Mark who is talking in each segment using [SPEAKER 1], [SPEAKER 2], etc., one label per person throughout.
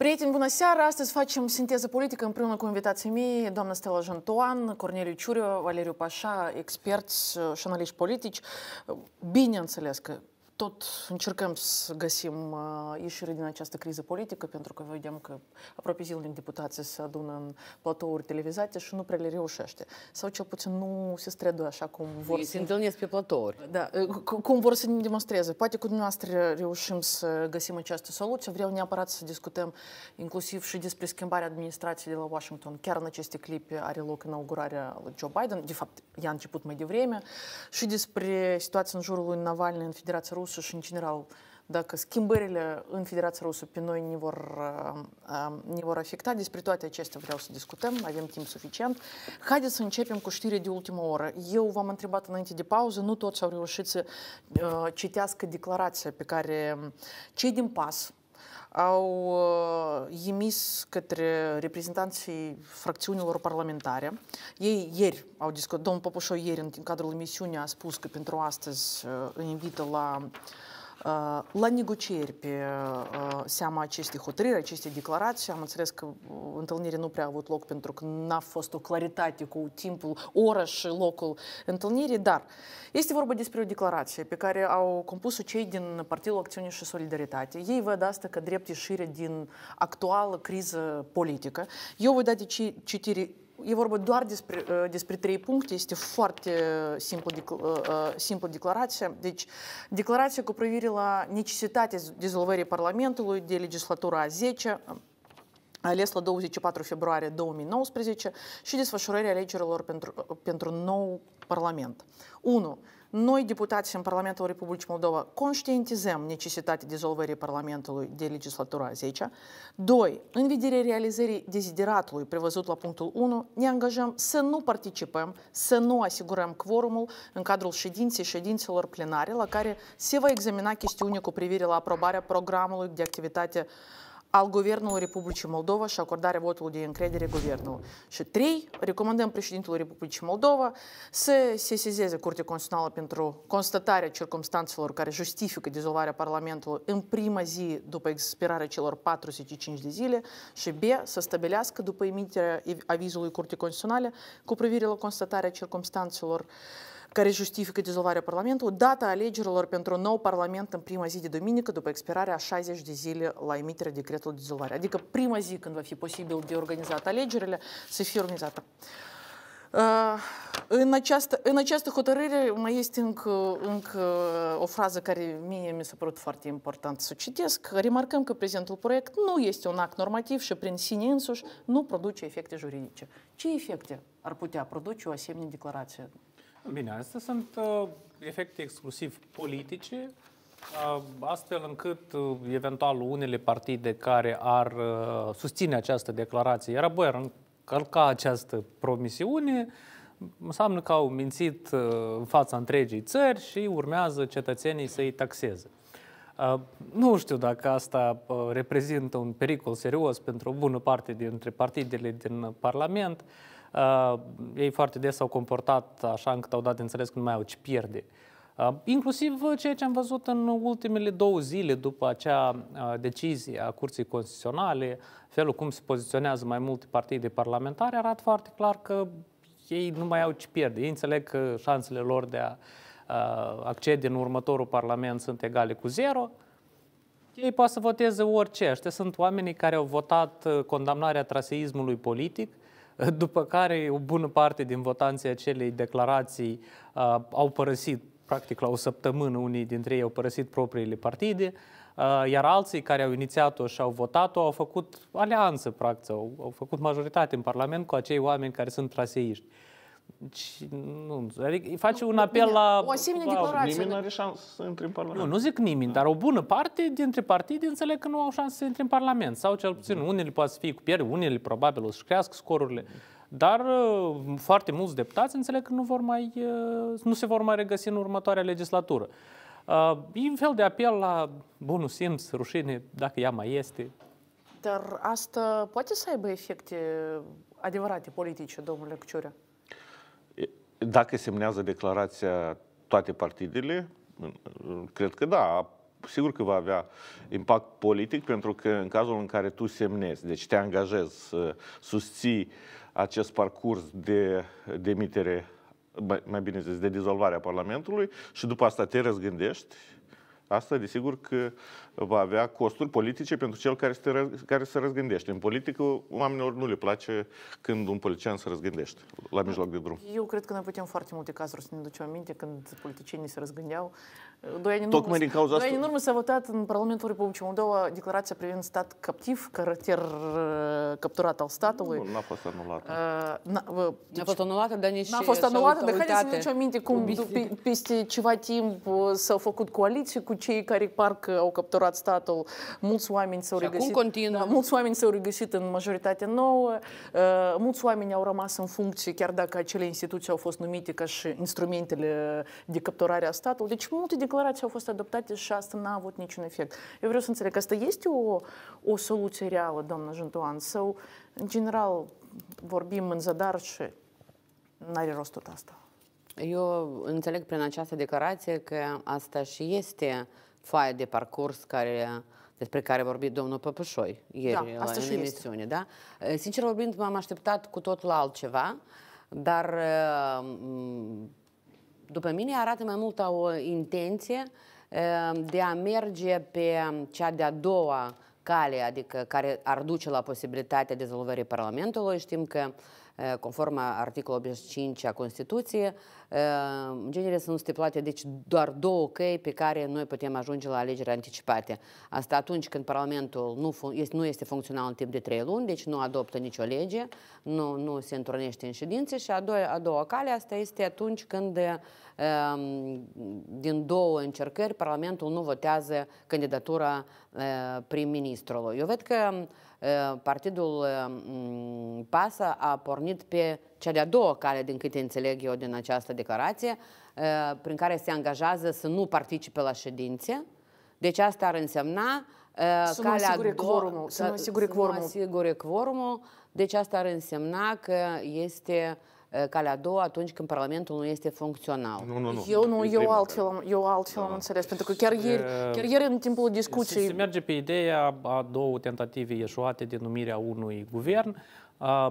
[SPEAKER 1] Prieteni, bună seara! Astăzi facem sinteză politică împreună cu invitații mei, doamna Stella Jantoan, Corneliu Ciuriu, Valeriu Pașa, experți uh, și analiști politici. Uh, bineînțeles că tot încercăm să găsim uh, ieșire din această criză politică, pentru că vedem că aproape zilnic deputații se adună în platouri televizate și nu prea le reușește. Sau cel puțin nu se străduie așa cum vor Ei să... se întâlnesc pe platouri. Da, uh, cum vor să ne demonstreze. Poate cu dumneavoastră reușim să găsim această soluție. Vreau neapărat să discutăm inclusiv și despre schimbarea administrației de la Washington. Chiar în aceste clipe are loc inaugurarea lui Joe Biden. De fapt, ea a început mai devreme. Și despre situația în jurul lui Navalny în Federația Rusă Rusă și în general dacă schimbările în Federația Rusă pe noi ne vor, uh, uh, ne vor afecta. Despre toate acestea vreau să discutăm, avem timp suficient. Haideți să începem cu știri de ultimă oră. Eu v-am întrebat înainte de pauză, nu toți au reușit să uh, citească declarația pe care cei din PAS, au uh, emis către reprezentanții fracțiunilor parlamentare. Ei ieri au discutat, domnul Popușoi ieri în cadrul emisiunii a spus că pentru astăzi uh, invită la la negocieri pe seama acestei hotărâri, acestei declarații, am înțeles că întâlnirea nu prea a avut loc pentru că n-a fost o claritate cu timpul, ora și locul întâlnirii, dar este vorba despre o declarație pe care au compus-o cei din Partidul Acțiune și Solidaritate. Ei văd asta ca drept ieșire din actuală criză politică. Eu voi da de citire E vorba doar despre, uh, despre trei puncte, este foarte uh, simplu, uh, simplu declarație. Deci, declarația cu privire la necesitatea dizolvării Parlamentului de legislatura a 10 ales la 24 februarie 2019 și desfășurării alegerilor pentru, pentru nou Parlament. 1. Noi, deputații în Parlamentul Republicii Moldova, conștientizăm necesitatea dizolvării Parlamentului de legislatura 10. 2. În vedere realizării dezideratului prevăzut la punctul 1, ne angajăm să nu participăm, să nu asigurăm quorumul în cadrul ședinței ședințelor plenare la care se va examina chestiunea cu privire la aprobarea programului de activitate uh, al Guvernului Republicii Moldova și acordarea votului de încredere guvernului. Și trei, recomandăm președintelui Republicii Moldova să sesizeze Curtea Constituțională pentru constatarea circumstanțelor care justifică dizolvarea Parlamentului în prima zi după expirarea celor 45 de zile și B, să stabilească după emiterea avizului Curții Constituționale cu privire la constatarea circumstanțelor uh, care justifică dizolvarea Parlamentului, data alegerilor pentru nou Parlament în prima zi de duminică, după expirarea 60 de zile la emiterea decretului de dizolvare. Adică prima zi când va fi posibil de organizat alegerile, să fie organizată. Uh, în această, în această hotărâre mai este încă, încă o frază care mie mi s-a părut foarte important să citesc. Remarcăm că prezentul proiect nu este un act normativ și prin sine însuși nu produce efecte juridice. Ce efecte ar putea produce o asemenea declarație
[SPEAKER 2] Bine, astea sunt uh, efecte exclusiv politice, uh, astfel încât uh, eventual unele partide care ar uh, susține această declarație, iar apoi ar încălca această promisiune, înseamnă că au mințit uh, în fața întregii țări și urmează cetățenii să-i taxeze. Uh, nu știu dacă asta uh, reprezintă un pericol serios pentru o bună parte dintre partidele din Parlament. Uh, ei foarte des s-au comportat așa încât au dat de înțeles că nu mai au ce pierde. Uh, inclusiv uh, ceea ce am văzut în ultimele două zile după acea uh, decizie a Curții Constituționale, felul cum se poziționează mai multe partide parlamentare, arată foarte clar că ei nu mai au ce pierde. Ei înțeleg că șansele lor de a uh, accede în următorul parlament sunt egale cu zero, ei poate să voteze orice. Aștia sunt oamenii care au votat uh, condamnarea traseismului politic, după care o bună parte din votanții acelei declarații uh, au părăsit, practic la o săptămână, unii dintre ei au părăsit propriile partide, uh, iar alții care au inițiat-o și au votat-o au făcut alianță, practic, au, au făcut majoritate în Parlament cu acei oameni care sunt traseiști. Uh, și nu, adică face un apel Bine, la... O asemenea la, declarație. Nimeni nu
[SPEAKER 3] are șansă să intre în Parlament. Nu, nu
[SPEAKER 2] zic nimeni, dar o bună parte dintre partide înțeleg că nu au șansă să intre în Parlament. Sau cel puțin da. unele poate să fie cu pierde, unele probabil o să crească scorurile. Dar uh, foarte mulți deputați înțeleg că nu, vor mai, uh, nu se vor mai regăsi în următoarea legislatură. Uh, e un fel de apel la bunul simț, rușine, dacă ea mai este.
[SPEAKER 1] Dar asta poate să aibă efecte adevărate politice, domnule Căciurea.
[SPEAKER 3] Dacă semnează declarația toate partidele, cred că da, sigur că va avea impact politic, pentru că în cazul în care tu semnezi, deci te angajezi, să susții acest parcurs de demitere, mai bine zis, de dizolvare a Parlamentului și după asta te răzgândești Asta, desigur, că va avea costuri politice pentru cel care se, care se răzgândește. În politică, oamenilor nu le place când un politician se răzgândește la mijloc de drum.
[SPEAKER 1] Eu cred că noi putem foarte multe cazuri să ne ducem aminte când politicienii se răzgândeau Doi ani, Tocmai urmă, din cauza în urmă s-a votat în Parlamentul Republicii Moldova declarația privind stat captiv, caracter uh, capturat al statului. Nu, n-a fost anulată. Uh, uh, n-a
[SPEAKER 4] deci, fost anulată, dar nici N-a fost anulată, dar haideți
[SPEAKER 1] să ne ducem aminte cum peste ceva timp s-au făcut coaliții cu cei care parcă au capturat statul. Mulți oameni s-au regăsit. Da, mulți oameni s-au regăsit în majoritatea. nouă. Mulți oameni au rămas în funcție, chiar dacă acele instituții au fost numite ca și instrumentele de capturare a statului. Deci multe de declarații au fost adoptate și asta n-a avut niciun efect. Eu vreau să înțeleg, asta este o, o soluție reală, doamnă Jantoan, sau, în
[SPEAKER 4] general, vorbim în zadar și n-are rost tot asta? Eu înțeleg prin această declarație că asta și este foaia de parcurs care despre care a vorbit domnul Păpășoi ieri da, asta în emisiune. Este. Da? Sincer vorbind, m-am așteptat cu totul altceva, dar după mine, arată mai mult o intenție ehm, de a merge pe ehm, cea de-a doua cale, adică care ar duce la posibilitatea dezolvării Parlamentului. Știm că Eh, conform articolul 85 a Constituției, eh, în genere să nu se plate, deci doar două căi pe care noi putem ajunge la alegeri anticipate. Asta atunci când Parlamentul nu, nu este funcțional în timp de trei luni, deci nu adoptă nicio lege, nu, nu se întornește în ședințe și a doua, a doua cale asta este atunci când eh, din două încercări Parlamentul nu votează candidatura prim-ministrului. Eu văd că partidul э, PASA э, a pornit pe cea de-a doua cale, din câte înțeleg eu din această declarație, э, prin care se angajează să nu participe la ședințe. Deci asta ar însemna să nu asigure quorumul. Să nu asigure quorumul. Deci asta ar însemna că este uh, Eh, calea a doua atunci când Parlamentul nu este funcțional. Nu, nu, nu. Eu nu, eu altfel, am, eu altfel da. am înțeles, pentru că chiar ieri, chiar ieri în timpul
[SPEAKER 2] discuției... Se, se merge pe ideea a două tentative ieșuate de numirea unui guvern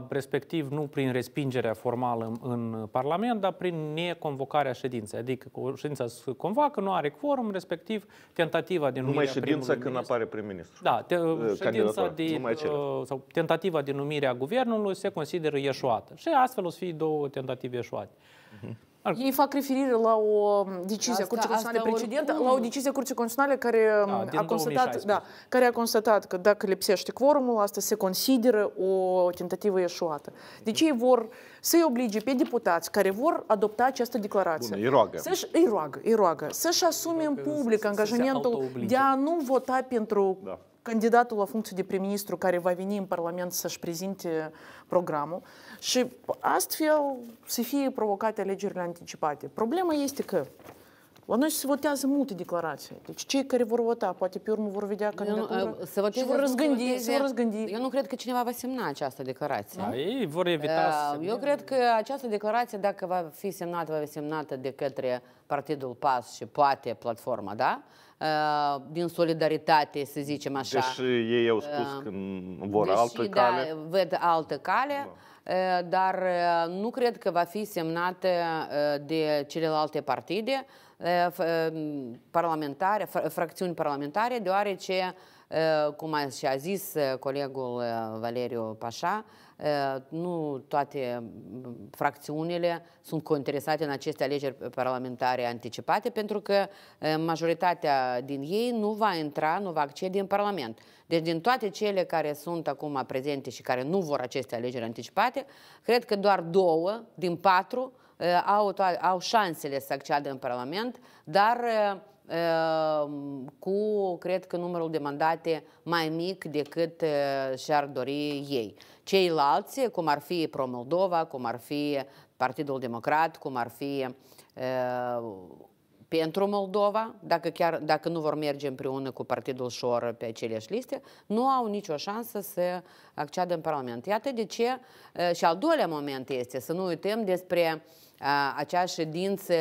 [SPEAKER 2] respectiv nu prin respingerea formală în, în Parlament, dar prin neconvocarea ședinței. Adică ședința se convoacă, nu are quorum, respectiv tentativa de numire Numai ședința când ministru. apare prim-ministru. Da, te, eh, ședința de, eh, sau tentativa de numire a guvernului se consideră ieșuată. Și astfel o să fie două tentative ieșuate. Uh-huh. Mhm. Ei
[SPEAKER 1] fac referire la o decizie a Curții Constituționale precedentă, la o mm. decizie a Curții Constituționale care, da, mm, a constatat, da, care a constatat că dacă lipsește quorumul, asta se consideră o tentativă eșuată. Deci ei vor să-i oblige pe deputați care vor adopta această declarație. Bun, îi roagă. Să-și, îi roagă, îi roagă. Să-și asume în public angajamentul de a nu vota pentru da candidatul la funcție de prim-ministru care va veni în Parlament să-și prezinte programul și astfel să fie provocate alegerile anticipate. Problema este că la noi se votează multe declarații. Deci cei care vor vota, poate
[SPEAKER 4] pe urmă vor vedea candidatura se și vor răzgândi, se vor răzgândi. Eu nu cred că cineva va semna această declarație. Da,
[SPEAKER 2] ei vor evita uh, să semne. Eu
[SPEAKER 4] cred că această declarație, dacă va fi semnată, va fi semnată de către Partidul PAS și poate platforma, da? Uh, din solidaritate, să zicem așa. Deși
[SPEAKER 3] ei au spus uh, că vor Deși, altă da, cale.
[SPEAKER 4] Da, altă cale. Da uh, dar nu cred că va fi semnată de celelalte partide parlamentare, fracțiuni parlamentare, deoarece, cum și a zis colegul Valeriu Pașa, Eh, nu toate mm, fracțiunile sunt cointeresate în aceste alegeri parlamentare anticipate, pentru că eh, majoritatea din ei nu va intra, nu va accede în Parlament. Deci din toate cele care sunt acum prezente și care nu vor aceste alegeri anticipate, cred că doar două din patru eh, au, au șansele să acceadă în Parlament, dar Ehm, cu, cred că, numărul de mandate mai mic decât eh, și-ar dori ei. Ceilalți, cum ar fi Pro-Moldova, cum ar fi Partidul Democrat, cum ar fi eh, pentru Moldova, dacă, chiar, dacă nu vor merge împreună cu Partidul Șor pe aceleași liste, nu au nicio șansă să acceadă în Parlament. Iată de ce eh, și al doilea moment este să nu uităm despre acea ședință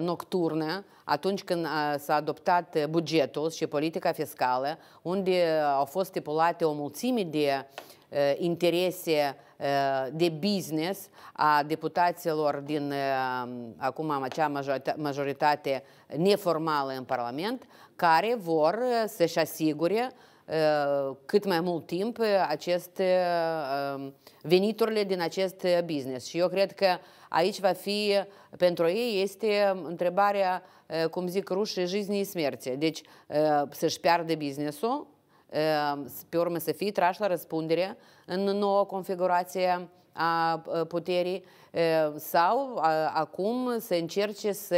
[SPEAKER 4] nocturnă atunci când s-a adoptat bugetul și politica fiscală, unde au fost stipulate o mulțime de interese de business a deputaților din acum am acea majoritate neformală în Parlament, care vor să-și asigure Uh, cât mai mult timp uh, aceste uh, veniturile din acest business. Și eu cred că aici va fi, pentru ei, este întrebarea, cum zic rușii, și smerție. Deci să-și piardă ul pe urmă să fie trași la răspundere în nouă configurație a puterii sau acum să încerce să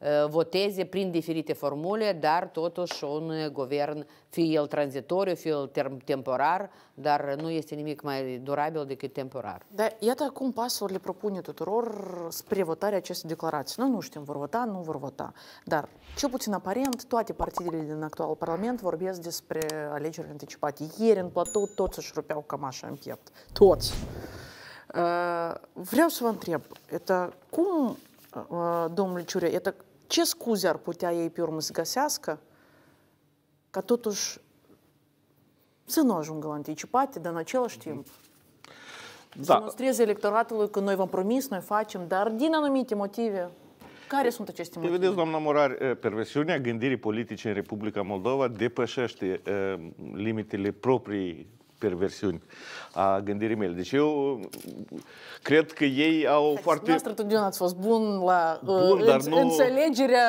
[SPEAKER 4] Э, voteze prin diferite formule, dar totuși un eh, guvern, fie el tranzitoriu, fie el temporar, dar nu este nimic mai durabil decât temporar.
[SPEAKER 1] Da, iată acum pasul le propune tuturor spre votarea acestei declarații. Noi nu știm, vor vota, nu vor vota. Dar, cel puțin aparent, toate partidele din actual Parlament vorbesc despre alegeri anticipate. Ieri, în platou, toți își rupeau cămașa în piept. Toți! Ă, vreau să vă întreb, cum, ă, domnule Ciure, ce scuze ar putea ei pe urmă să găsească ca totuși să nu ajungă la anticipate, dar în același mhm. timp
[SPEAKER 3] da. să demonstreze
[SPEAKER 1] electoratului că noi v-am promis, noi facem, dar din anumite motive. Care păi, sunt aceste păi motive?
[SPEAKER 3] Vedeți, doamna Morar, eh, perversiunea gândirii politice în Republica Moldova depășește uh, limitele proprii perversiuni a gândirii mele. Deci eu cred că ei au Hai, foarte... Noastră
[SPEAKER 1] tu, Dion, ați fost bun la
[SPEAKER 4] uh, bun, uh, dar în, nu... înțelegerea...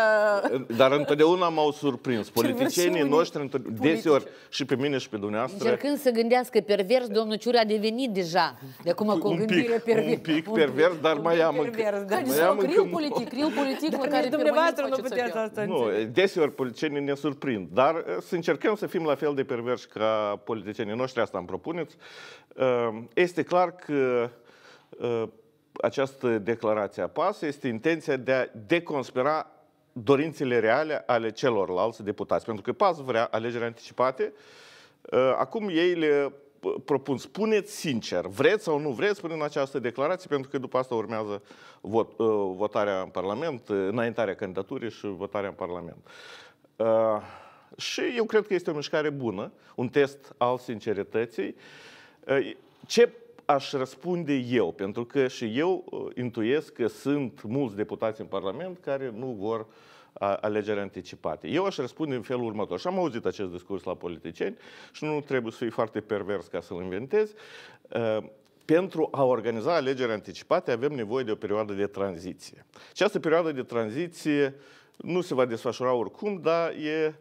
[SPEAKER 3] Dar întotdeauna m-au surprins. Politicienii noștri politici. deseori și pe mine și pe dumneavoastră... Încercând
[SPEAKER 4] să gândească pervers, domnul Ciuri a devenit deja
[SPEAKER 3] de acum cu un gândire pervers. Un pic pervers, dar un mai am încă... Da. Mai am încă...
[SPEAKER 4] politic, criu politic la care dumneavoastră nu puteți asta
[SPEAKER 3] Nu, deseori politicienii ne surprind, dar eh, să încercăm să fim la fel de perverși ca politicienii noștri, asta îmi propuneți, ehm, este clar că ehm, această declarație a PAS este intenția de a deconspira dorințele reale ale celorlalți deputați. Pentru că PAS vrea alegeri anticipate, ehm, acum ei le propun, spuneți sincer, vreți sau nu vreți, până în această declarație, pentru că după asta urmează vot, votarea în Parlament, înaintarea candidaturii și votarea în Parlament. Uh, și eu cred că este o mișcare bună, un test al sincerității. Ce aș răspunde eu, pentru că și eu intuiesc că sunt mulți deputați în Parlament care nu vor alegeri anticipate. Eu aș răspunde în felul următor. Și am auzit acest discurs la politicieni și nu trebuie să fii foarte pervers ca să-l inventezi. Pentru a organiza alegeri anticipate avem nevoie de o perioadă de tranziție. Această perioadă de tranziție uh, nu se va desfășura oricum, dar e...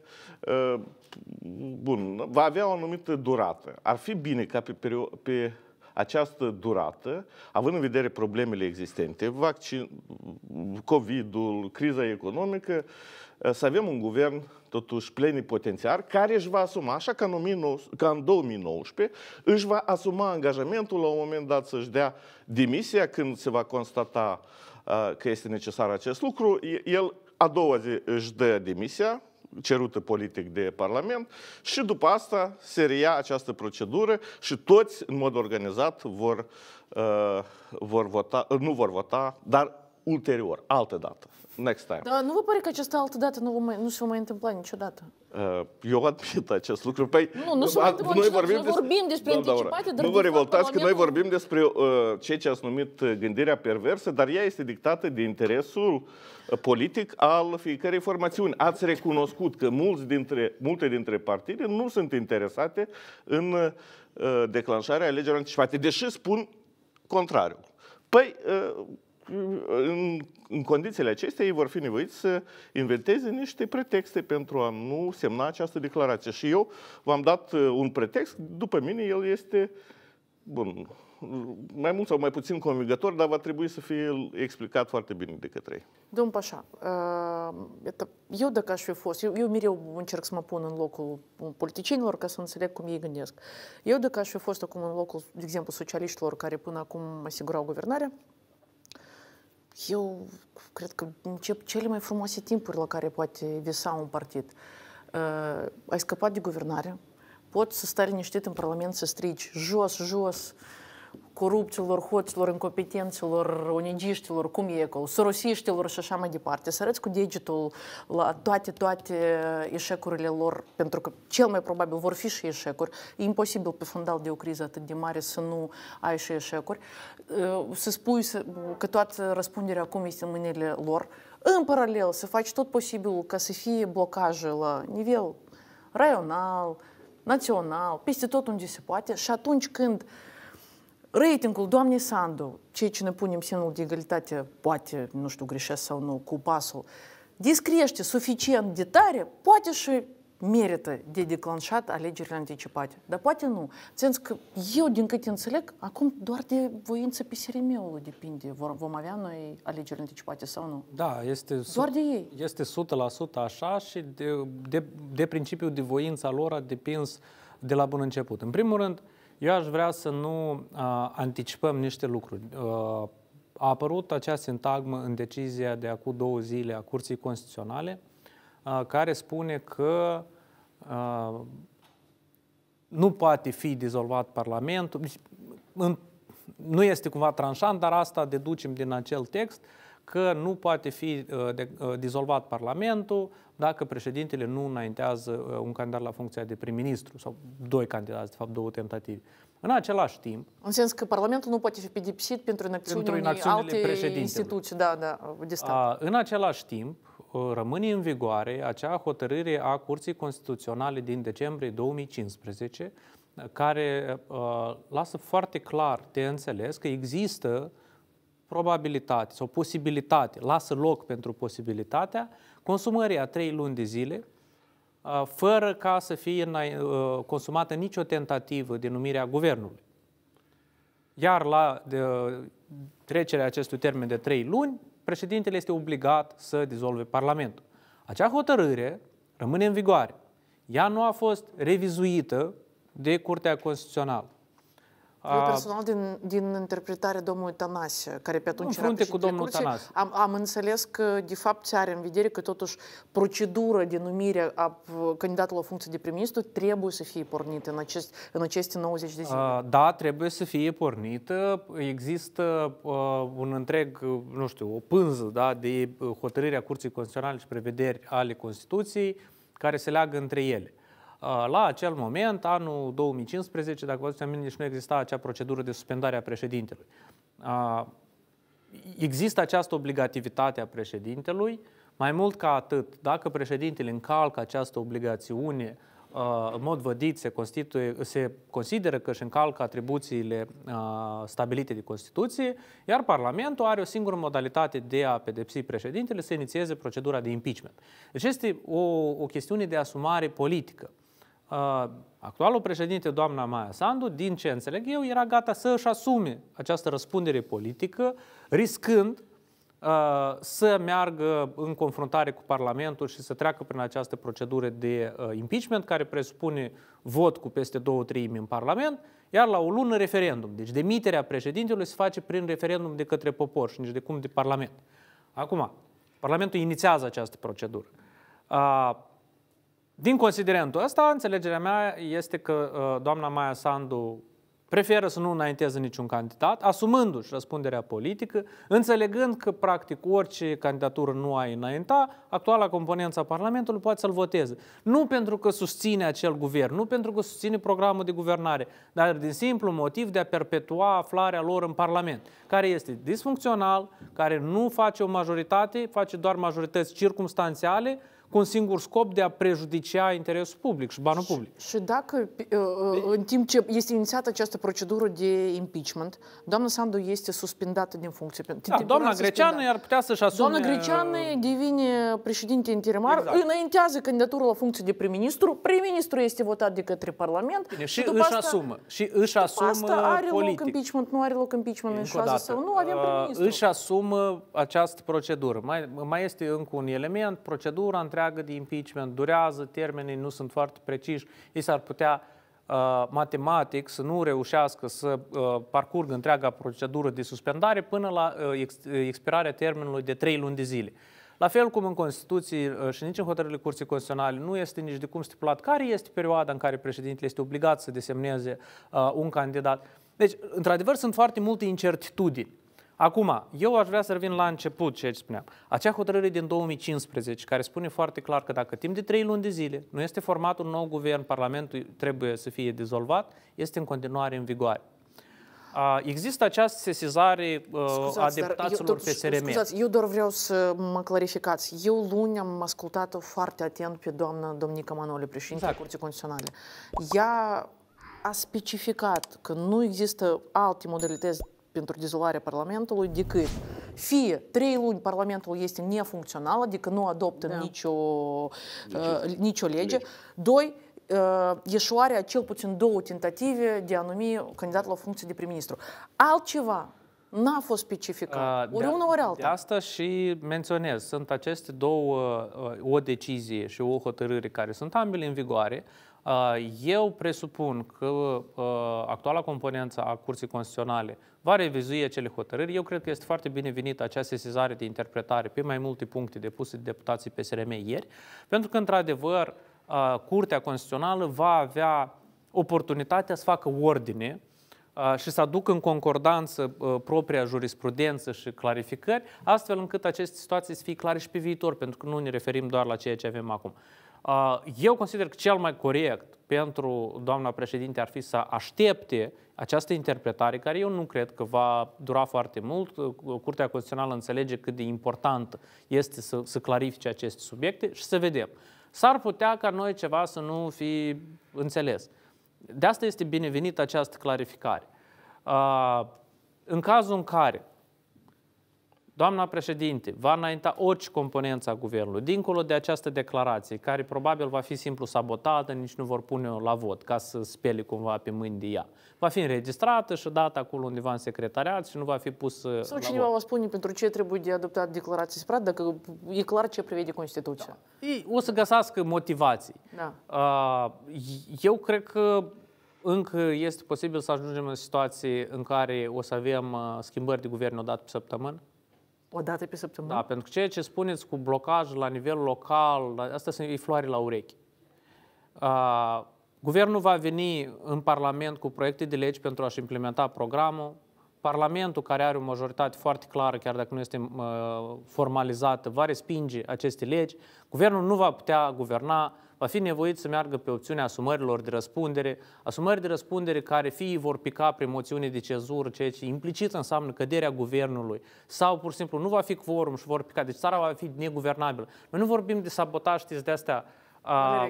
[SPEAKER 3] Bun, va avea o anumită durată. Ar fi bine ca pe, perio- pe această durată, având în vedere problemele existente, vaccin, COVID-ul, criza economică, să avem un guvern totuși plenipotențiar care își va asuma, așa ca în, ca în 2019, își va asuma angajamentul la un moment dat să-și dea demisia când se va constata că este necesar acest lucru. El a doua zi își dă demisia, cerută politic de Parlament și după asta se reia această procedură și toți în mod organizat vor, uh, vor vota, nu vor vota, dar ulterior, altă dată next time.
[SPEAKER 1] Da, nu vă pare că această altă dată nu, mai, nu se va mai întâmpla niciodată?
[SPEAKER 3] Uh, eu admit acest lucru. Păi, nu, nu se va întâmpla noi vorbim, des... vorbim despre da, da anticipate, dar Nu vă revoltați că noi vorbim despre uh, ceea ce ați numit uh, gândirea perversă, dar ea este dictată de interesul uh, politic al fiecărei formațiuni. Ați recunoscut că mulți dintre, multe dintre partide nu sunt interesate în uh, declanșarea alegerilor anticipate, deși spun contrariul. Păi, uh, în, în condițiile acestea ei vor fi nevoiți să inventeze niște pretexte pentru a nu semna această declarație. Și eu v-am dat uh, un pretext, după mine el este, bun, mai mult sau mai puțin convingător, dar va trebui să fie explicat foarte bine de către ei.
[SPEAKER 1] Domn Pașa, uh, eu dacă aș fi fost, eu, eu mereu încerc să mă pun în locul politicienilor ca să înțeleg cum ei gândesc. Eu dacă aș fi fost acum în locul, de exemplu, socialiștilor care până acum asigurau guvernarea, eu cred că încep cele mai frumoase timpuri la care poate visa un partid. Uh, ai scăpat de guvernare, poți să stai liniștit în Parlament să strigi jos, jos, corupților, hoților, incompetenților, ong cum e acolo, sorosiștilor și așa mai departe. Să arăți cu degetul la toate, toate eșecurile lor, pentru că cel mai probabil vor fi și eșecuri. E imposibil pe fundal de o criză atât de mare să nu ai și eșecuri. Să spui că toată răspunderea acum este în mâinile lor. În paralel, să faci tot posibilul ca să fie blocaje la nivel raional, național, peste tot unde se poate și atunci când uh, Ratingul doamnei Sandu, cei ce ne punem semnul de egalitate, poate, nu știu, greșesc sau nu, cu pasul, descrește suficient de tare, poate și merită de declanșat alegerile anticipate. Dar poate nu. În că eu, din câte înțeleg, acum doar de voință PSRM-ului depinde. Vom avea noi alegerile anticipate sau nu?
[SPEAKER 2] Da, este, doar de ei. este 100% așa și de, de, de principiul de voința lor a depins de la bun început. În primul rând, uh, eu aș vrea să nu uh, anticipăm niște lucruri. Uh, a apărut acea sintagmă în decizia de acum două zile a Curții Constituționale, uh, care spune că uh, nu poate fi dizolvat Parlamentul. Deci, în, nu este cumva tranșant, dar asta deducem din acel text. Uh, că nu poate fi uh, uh, dizolvat Parlamentul dacă președintele nu înaintează uh, un candidat la funcția de prim-ministru sau doi candidați, de fapt două tentative. În același timp... În sens că
[SPEAKER 1] Parlamentul nu poate fi pedepsit pentru inacțiunile, alte instituții da, da, de stat.
[SPEAKER 2] Uh, în același timp, rămâne în vigoare acea hotărâre a Curții Constituționale din decembrie 2015, care uh, lasă foarte clar de înțeles că există uh, probabilitate sau posibilitate, lasă loc pentru posibilitatea consumării a trei luni de zile, fără ca să fie consumată nicio tentativă de numire a guvernului. Iar la de, trecerea acestui termen de trei luni, președintele este obligat să dizolve Parlamentul. Acea hotărâre rămâne în vigoare. Ea nu a fost revizuită de Curtea Constituțională. Eu personal,
[SPEAKER 1] din, din interpretarea domnului Tanase, care pe atunci era cu domnul curții, Tanase. Am, am înțeles că, de fapt, se are în vedere că, totuși, procedura de numire a ă, candidatului la funcție de prim-ministru trebuie să fie pornită în, acest, în aceste 90 de zile.
[SPEAKER 2] Da, trebuie să fie pornită. Există uh, un întreg, nu știu, o pânză da, de ă, hotărârea Curții Constituționale și prevederi ale Constituției care se leagă între ele. La acel moment, anul 2015, dacă vă aduceți aminte, nici nu exista acea procedură de suspendare a președintelui. Există această obligativitate a președintelui. Mai mult ca atât, dacă președintele încalcă această obligațiune, în mod vădit se, constituie, se consideră că își încalcă atribuțiile stabilite de Constituție, iar Parlamentul are o singură modalitate de a pedepsi președintele să inițieze procedura de impeachment. Deci este o, o chestiune de asumare politică. Uh, actualul președinte, doamna Maia Sandu, din ce înțeleg eu, era gata să își asume această răspundere politică, riscând uh, să meargă în confruntare cu Parlamentul și să treacă prin această procedură de uh, impeachment, care presupune vot cu peste două treimi în Parlament, iar la o lună referendum. Deci demiterea președintelui se face prin referendum de către popor și nici de cum de Parlament. Acum, Parlamentul inițiază această procedură. Din considerentul ăsta, înțelegerea mea este că uh, doamna Maia Sandu preferă să nu înainteze niciun candidat, asumându-și răspunderea politică, înțelegând că, practic, orice candidatură nu a înainta, actuala componență a Parlamentului poate să-l voteze. Nu pentru că susține acel guvern, nu pentru că susține programul de guvernare, dar din simplu motiv de a perpetua aflarea lor în Parlament, care este disfuncțional, care nu face o majoritate, face doar majorități circumstanțiale, cu un singur scop de a prejudicia interesul public și banul public.
[SPEAKER 1] Și, și dacă, uh, uh, în timp ce este inițiată această procedură de impeachment, doamna Sandu este suspendată din funcție. Da, doamna Greceanu
[SPEAKER 2] da. ar putea să-și asume... Doamna Greceanu uh,
[SPEAKER 1] devine președinte interimar, exact. înaintează candidatura la funcție de prim-ministru, prim-ministru este votat de către Parlament. Bine, și, și își asta, asumă.
[SPEAKER 2] Și își asumă asta are politic. loc
[SPEAKER 1] impeachment, nu are loc impeachment în șoază sau nu, avem prim-ministru. Își
[SPEAKER 2] asumă această procedură. Mai, mai este încă un element, procedura între întreagă de impeachment, durează, termenii nu sunt foarte preciși, ei s-ar putea uh, matematic să nu reușească să uh, parcurgă întreaga procedură de suspendare până la uh, ex expirarea termenului de 3 luni de zile. La fel cum în Constituție uh, și nici în hotărârile Curții Constituționale nu este nici de cum stipulat care este perioada în care președintele este obligat să desemneze uh, un candidat. Deci, într-adevăr, sunt foarte multe incertitudini. Acum, eu aș vrea să revin la început ce spuneam. Acea hotărâre din 2015 care spune foarte clar că dacă timp de trei luni de zile nu este format un nou guvern, Parlamentul trebuie să fie dizolvat, este în continuare în vigoare. A, există această sesizare uh, scuzați, a deputaților PSRM. Scuzați,
[SPEAKER 1] eu doar vreau să mă clarificați. Eu luni am ascultat-o foarte atent pe doamna Domnica Manole, președinte exact. Curții Constituționale. Ea a specificat că nu există alte modalități pentru dizolarea Parlamentului, decât fie trei luni Parlamentul este nefuncțional, adică nu adoptă da. nicio, uh, nicio lege. lege. Doi, uh, ieșoarea cel puțin două tentative de a numi candidat la funcție de prim-ministru. Altceva n-a fost specificat, uh, ori una, ori alta. De
[SPEAKER 2] asta și menționez, sunt aceste două, uh, o decizie și o hotărâre care sunt ambele în vigoare. eu presupun că uh, actuala componență a Curții Constituționale va revizui acele hotărâri. Eu cred că este foarte binevenită acea sesizare de interpretare pe mai multe puncte depuse de deputații PSRM ieri, pentru că, într-adevăr, Curtea Constituțională va avea oportunitatea să facă ordine și să aducă în concordanță propria jurisprudență și clarificări, astfel încât aceste situații să fie clare și pe viitor, pentru că nu ne referim doar la ceea ce avem acum. Eu consider că cel mai corect pentru doamna președinte ar fi să aștepte această interpretare, care eu nu cred că va dura foarte mult. Curtea Constituțională înțelege cât de important este să, să clarifice aceste subiecte și să vedem. S-ar putea ca noi ceva să nu fi înțeles. De asta este binevenită această clarificare. În cazul în care Doamna președinte, va înainta orice componență a guvernului, dincolo de această declarație, care probabil va fi simplu sabotată, nici nu vor pune la vot ca să speli cumva pe mâini de ea. Va fi înregistrată și dată acolo undeva în secretariat și nu va fi pus Sau cineva vot. va
[SPEAKER 1] spune pentru ce trebuie de adoptat declarații spre dacă e clar ce prevede Constituția.
[SPEAKER 2] Da. Ei, o să găsească motivații. Da. Eu cred că încă este posibil să ajungem în situații în care o să avem schimbări de guvern odată pe săptămână.
[SPEAKER 1] O dată pe săptămână? Da,
[SPEAKER 2] pentru că ceea ce spuneți cu blocaj la nivel local, da, asta sunt floare la urechi. Uh, guvernul va veni în Parlament cu proiecte de legi pentru a-și implementa programul. Parlamentul, care are o majoritate foarte clară, chiar dacă nu este uh, formalizată, va respinge aceste legi. Guvernul nu va putea guverna va fi nevoit să meargă pe opțiunea asumărilor de răspundere, asumări de răspundere care fie vor pica prin moțiune de cezură, ceea ce implicit înseamnă căderea guvernului, sau pur și simplu nu va fi quorum și vor pica, deci țara va fi neguvernabilă. Noi nu vorbim de sabotaj, știți, de astea,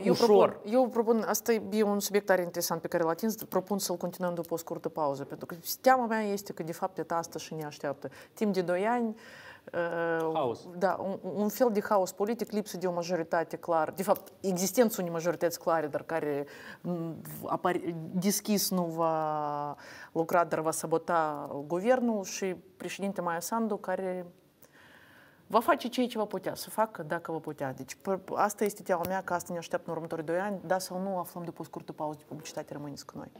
[SPEAKER 2] eu ușor.
[SPEAKER 1] Propun, eu propun, asta e un subiect tare interesant pe care l atins, propun să-l continuăm după o scurtă pauză, pentru că teama mea este că de fapt asta și ne așteaptă. Timp de 2 ani, haos. Da, un, un fel de haos politic, lipsă de o majoritate clară. De fapt, existența unei majorități clare, dar care apare, deschis nu va lucra, dar va sabota guvernul și președinte Maia Sandu, care va face ceea ce va putea să facă, dacă va putea. Deci asta este teama mea, că asta ne așteaptă în următorii doi ani. Da sau nu, aflăm după scurtă pauză de publicitate, rămâneți cu noi.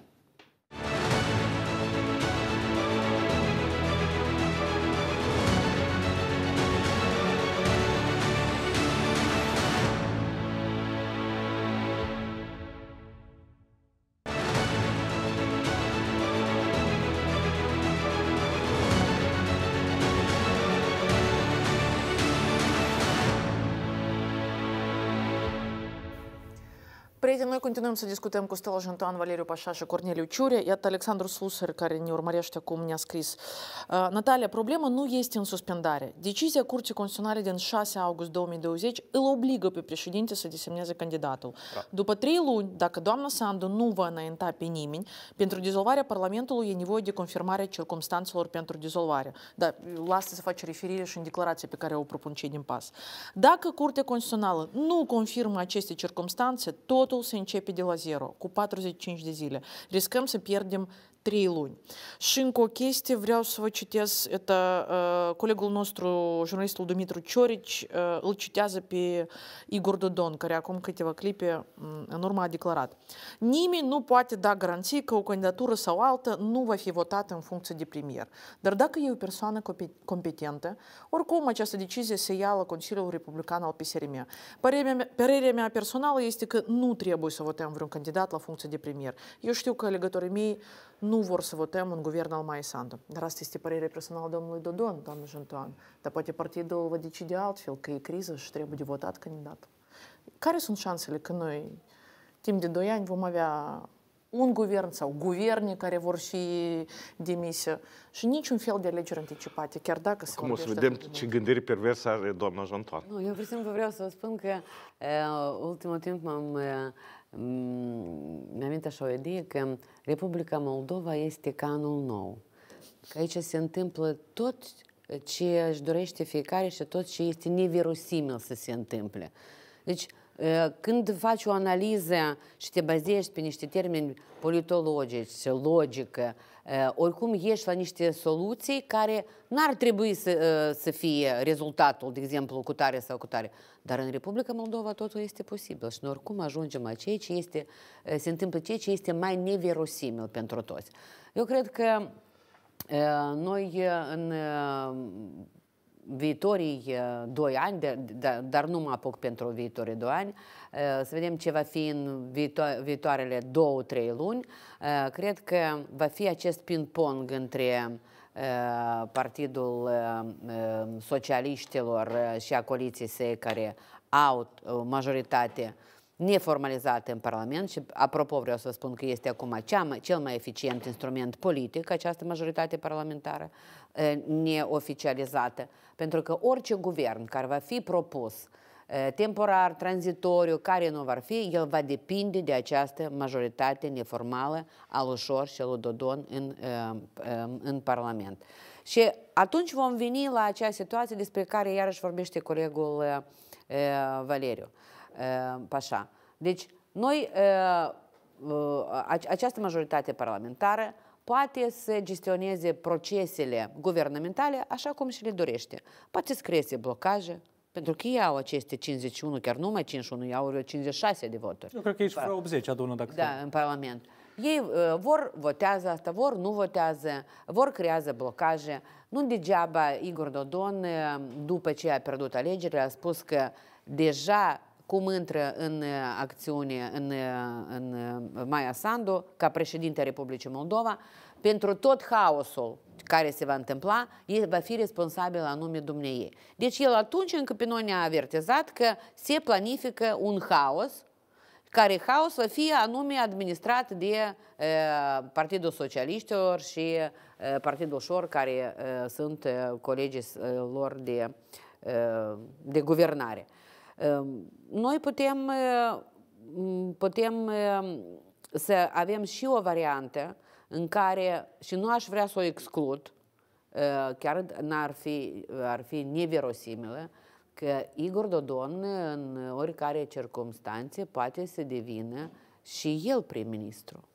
[SPEAKER 1] noi continuăm să discutăm cu Stella Jantan, Valeriu Pașa și Corneliu Ciure. Iată Alexandru Slusăr, care ne urmărește acum, ne-a scris. Uh, Natalia, problema nu este în suspendare. Decizia Curții Constituționale din 6 august 2020 îl obligă pe președinte să desemneze candidatul. Da. După trei luni, dacă doamna Sandu nu va înainta pe nimeni, pentru dizolvarea Parlamentului e nevoie de confirmare circumstanțelor pentru dizolvare. Dar uh, la să se face referire și în declarație pe care o propun cei din pas. Dacă Curtea Constituțională nu confirmă aceste circumstanțe, totul totul se începe de la zero, cu 45 de zile. Riscăm să pierdem trei luni. Și încă o chestie vreau să vă citesc, это, uh, colegul nostru, jurnalistul Dumitru Ciorici, uh, îl citează pe Igor Dodon, care acum câteva clipe în urmă a declarat. Nimeni nu poate da garanții că o candidatură sau altă nu va fi votată în funcție de premier. Dar dacă e o persoană competentă, oricum această decizie se ia la Consiliul Republican al PSRM. Părerea mea personală este că nu trebuie să votăm vreun candidat la funcție de premier. Eu știu că alegătorii mei nu nu vor să votăm un guvern al Mai Sandu. Dar asta este părerea personală domnului Dodon, doamnă Jantoan. Dar poate partidul va decide altfel, că e criză și trebuie de votat candidat. Care sunt șansele că noi, timp de 2 ani, vom avea un guvern sau guverne care vor fi demise
[SPEAKER 4] și niciun fel de alegeri anticipate, chiar dacă se Cum o să vedem
[SPEAKER 3] ce gândiri perverse are doamna Jantoan.
[SPEAKER 4] Nu, eu, pur să vă vreau să vă spun că uh, ultimul timp m-am uh, mi-am așa o idee că Republica Moldova este ca anul nou. Că aici se întâmplă tot ce își dorește fiecare și tot ce este neverosimil să se întâmple. Deci, Ă, când faci o analiză și te bazești pe niște termeni politologici, logică, ă, oricum ești la niște soluții care n-ar trebui să, ă, să fie rezultatul, de exemplu, cu tare sau cu tare. Dar în Republica Moldova totul este posibil și noi oricum ajungem la ceea ce este, se întâmplă ceea ce este mai neverosimil pentru toți. Eu cred că noi în viitorii eh, doi ani, de, de, dar nu mă apuc pentru viitorii doi ani, eh, să vedem ce va fi în viito viitoarele două-trei luni. Eh, cred că va fi acest ping-pong între Partidul Socialiștilor și a coaliției săi care au majoritate neformalizate în Parlament și, apropo, vreau să spun că este acum cea mai, cel mai eficient instrument politic această majoritate parlamentară neoficializată. Pentru că orice guvern care va fi propus temporar, tranzitoriu, care nu va fi, el va depinde de această majoritate neformală a lui Șor și a lui Dodon în, în Parlament. Și atunci vom veni la acea situație despre care iarăși vorbește colegul Valeriu Pașa. Deci, noi, această majoritate parlamentară poate să gestioneze procesele guvernamentale așa cum și le dorește. Poate să creeze blocaje, pentru că ei au aceste 51, chiar numai 51, ei au 56 de voturi. Eu cred că aici vreo 80 adună dacă... Da, în Parlament. Ei uh, vor votează asta, vor nu votează, vor creează blocaje. Nu degeaba Igor Dodon, uh, după ce a pierdut alegerile, a spus că deja cum intră în uh, acțiune în, uh, în uh, Maia Sandu ca președinte Republicii Moldova, pentru tot haosul care se va întâmpla, el va fi responsabil anume dumneie. Deci el atunci încă pe noi ne-a avertizat că se planifică un haos, care haos va fi anume administrat de e, Partidul Socialiștilor și e, Partidul Șor, care e, sunt colegii lor de, de guvernare. Ehm, noi putem, ehm, putem ehm, să avem și o variantă în care, și nu aș vrea să o exclud, eh, chiar n-ar fi, ar fi neverosimilă, că Igor Dodon, în oricare circunstanțe, poate să devină și el prim-ministru.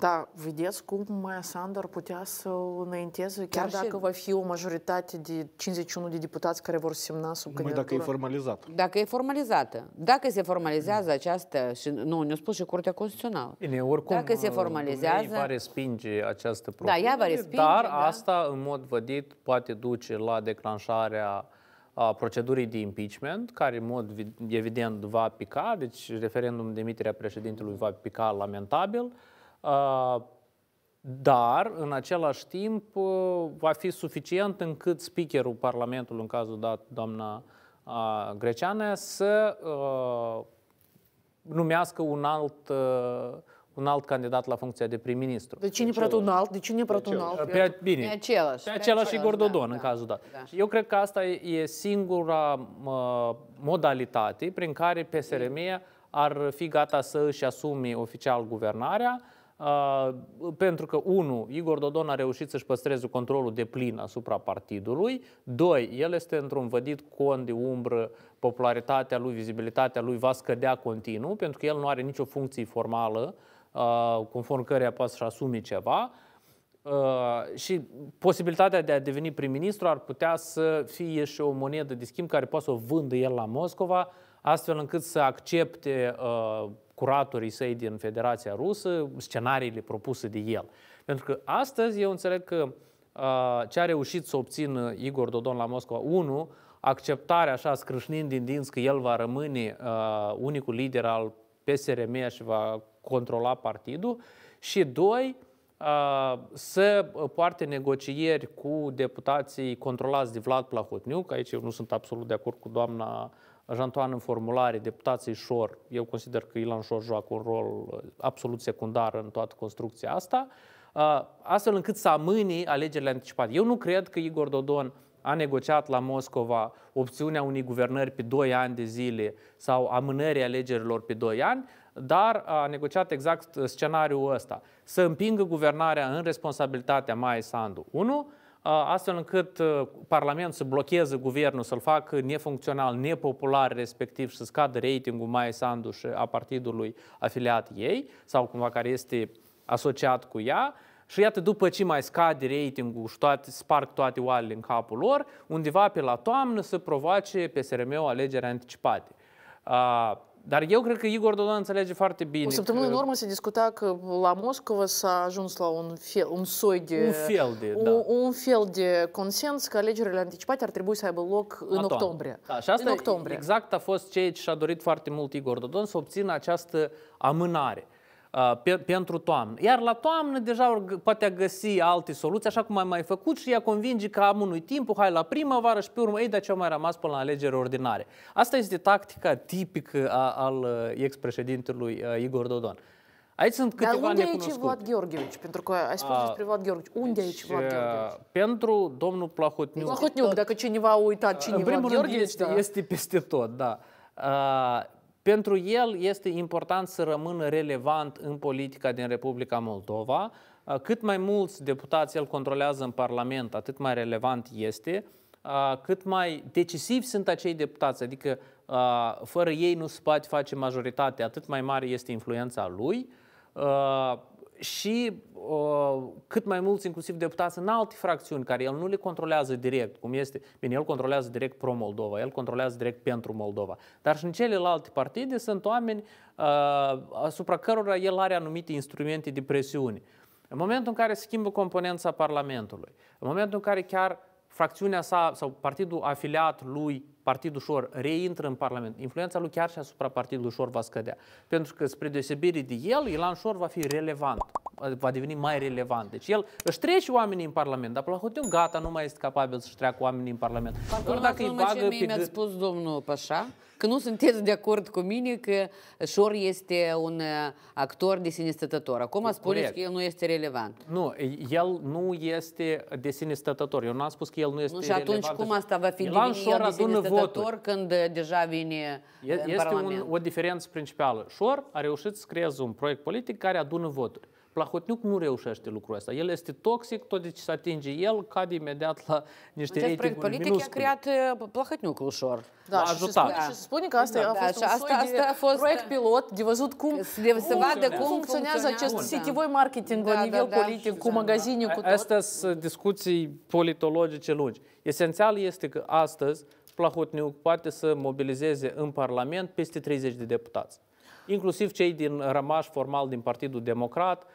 [SPEAKER 1] Da, vedeți cum Maia Sandor putea să
[SPEAKER 4] înainteze, chiar, chiar dacă și... va fi o majoritate de 51 de deputați care vor semna sub Numai dacă e
[SPEAKER 3] formalizată.
[SPEAKER 4] Dacă e formalizată. Dacă se formalizează această, și, nu, ne-a spus și Curtea Constituțională. Bine, oricum, dacă se formalizează... va
[SPEAKER 2] respinge această propunere, da, ea va respinge, dar da. asta, în mod vădit, poate duce la declanșarea a procedurii de impeachment, care în mod evident va pica, deci referendum de emiterea președintelui va pica lamentabil, Uh, dar, în același timp, uh, va fi suficient încât speakerul Parlamentului, în cazul dat, doamna uh, Greceană, să numească un alt, un alt candidat la funcția de prim-ministru. De ce neapărat deci,
[SPEAKER 1] un alt? De ce neapărat un alt? Pe, bine, pe același.
[SPEAKER 2] Pe același și Gordodon, da, în da, cazul dat. Da. Eu cred că asta e singura mă, modalitate prin care PSRM ar fi gata să își asume oficial guvernarea Uh, pentru că, unu, Igor Dodon a reușit să-și păstreze controlul de plin asupra partidului, doi, el este într-un vădit cont de umbră, popularitatea lui, vizibilitatea lui va scădea continuu, pentru că el nu are nicio funcție formală uh, conform căreia poate să-și asume ceva, Uh, și posibilitatea de a deveni prim-ministru ar putea să fie și o monedă de schimb care poate să o vândă el la Moscova, astfel încât să accepte uh, curatorii săi din Federația Rusă scenariile propuse de el. Pentru că astăzi eu înțeleg că ce a reușit să obțină Igor Dodon la Moscova 1, acceptarea așa scrâșnind din dinți că el va rămâne uh, unicul lider al PSRM și va controla partidul și doi, să poarte negocieri cu deputații controlați de Vlad Plahotniuc, aici eu nu sunt absolut de acord cu doamna Jean-Antoine în formulare, deputații Șor, eu consider că Ilan Șor joacă un rol uh, absolut secundar în toată construcția asta, uh, astfel încât să amâni alegerile anticipate. Eu nu cred că Igor Dodon a negociat la Moscova opțiunea unei guvernări pe 2 ani de zile sau amânării alegerilor pe 2 ani, dar a negociat exact uh, scenariul ăsta. Să împingă guvernarea în responsabilitatea Mai Sandu. 1 astfel încât uh, Parlamentul să blocheze guvernul, să-l facă nefuncțional, nepopular respectiv să scadă ratingul Mai Sandu și a partidului afiliat ei sau cumva care este asociat cu ea, și iată, după ce mai scade ratingul și toate, sparg toate oalele în capul lor, undeva pe la toamnă să provoace srm ul alegeri anticipate. Uh, dar eu cred că Igor Dodon înțelege foarte bine. O săptămână
[SPEAKER 1] în urmă se discuta că la Moscova s-a ajuns la un, fel, un soi de... Un fel de, un, da. un fel de consens că alegerile anticipate ar trebui să aibă loc în Atom. octombrie. Da, și asta în octombrie.
[SPEAKER 2] exact a fost ceea ce și-a dorit foarte mult Igor Dodon, să obțină această amânare. Uh, pe, pentru toamnă. Iar la toamnă deja poate găsi alte soluții, așa cum ai mai făcut și ea convinge că am unui timp, hai la primăvară și pe urmă, ei, de ce au mai rămas până la alegeri ordinare. Asta este tactica tipică a, al uh, ex-președintelui uh, Igor Dodon. Aici sunt câteva Dar unde aici Vlad
[SPEAKER 1] Gheorghevici? Pentru că ai spus despre Vlad Gheorghevici. Unde deci, aici Vlad
[SPEAKER 2] Gheorghevici? Pentru domnul Plahotniuc. Plahotniuc,
[SPEAKER 1] dacă cineva a uitat cine Vlad Gheorghevici, da. este
[SPEAKER 2] peste tot, da. Pentru el este important să rămână relevant în politica din Republica Moldova. Cât mai mulți deputați el controlează în Parlament, atât mai relevant este, cât mai decisivi sunt acei deputați, adică fără ei nu se poate face majoritate, atât mai mare este influența lui și uh, cât mai mulți, inclusiv deputați în alte fracțiuni, care el nu le controlează direct, cum este, bine, el controlează direct pro-Moldova, el controlează direct pentru Moldova, dar și în celelalte partide sunt oameni uh, asupra cărora el are anumite instrumente de presiune. În momentul în care schimbă componența Parlamentului, în momentul în care chiar fracțiunea sa sau partidul afiliat lui Partidul ușor reintră în Parlament, influența lui chiar și asupra partidului ușor va scădea. Pentru că, spre deosebire de el, Ilan Șor va fi relevant va deveni mai relevant. Deci el își trece oamenii în Parlament, dar Plahotniuc gata, nu mai este capabil să-și treacă oamenii în Parlament. Doar dacă îi bagă ce mi-a
[SPEAKER 4] spus domnul Pașa, că nu sunteți de acord cu mine că Șor este un uh, actor de sine stătător. Acum Corect. spuneți că el nu este relevant.
[SPEAKER 2] Nu, el nu este de sine stătător. Eu nu am spus că el nu este nu, și atunci relevant. cum asta
[SPEAKER 4] va fi Milan devenit el de sine stătător când uh, deja vine Este un,
[SPEAKER 2] o diferență principală. Șor a reușit să creeze un proiect politic care adună voturi. Plahotniuc nu reușește lucrul ăsta. El este toxic, tot ce se atinge el cade imediat la niște Acest ratinguri politic a creat
[SPEAKER 4] uh, Plahotniuc ușor.
[SPEAKER 2] Da, a ajutat. Și,
[SPEAKER 1] și spune că asta da, a da, fost da, un asta, asta a fost proiect uh, pilot de văzut cum, de, cum, vadă cum funcționează acest da. sitevoi marketing da, la nivel da, da, politic, cu exact. magazine, cu tot.
[SPEAKER 2] Astea sunt discuții politologice lungi. Esențial este că astăzi Plahotniuc poate să mobilizeze în Parlament peste 30 de deputați inclusiv cei din rămași formal din Partidul Democrat,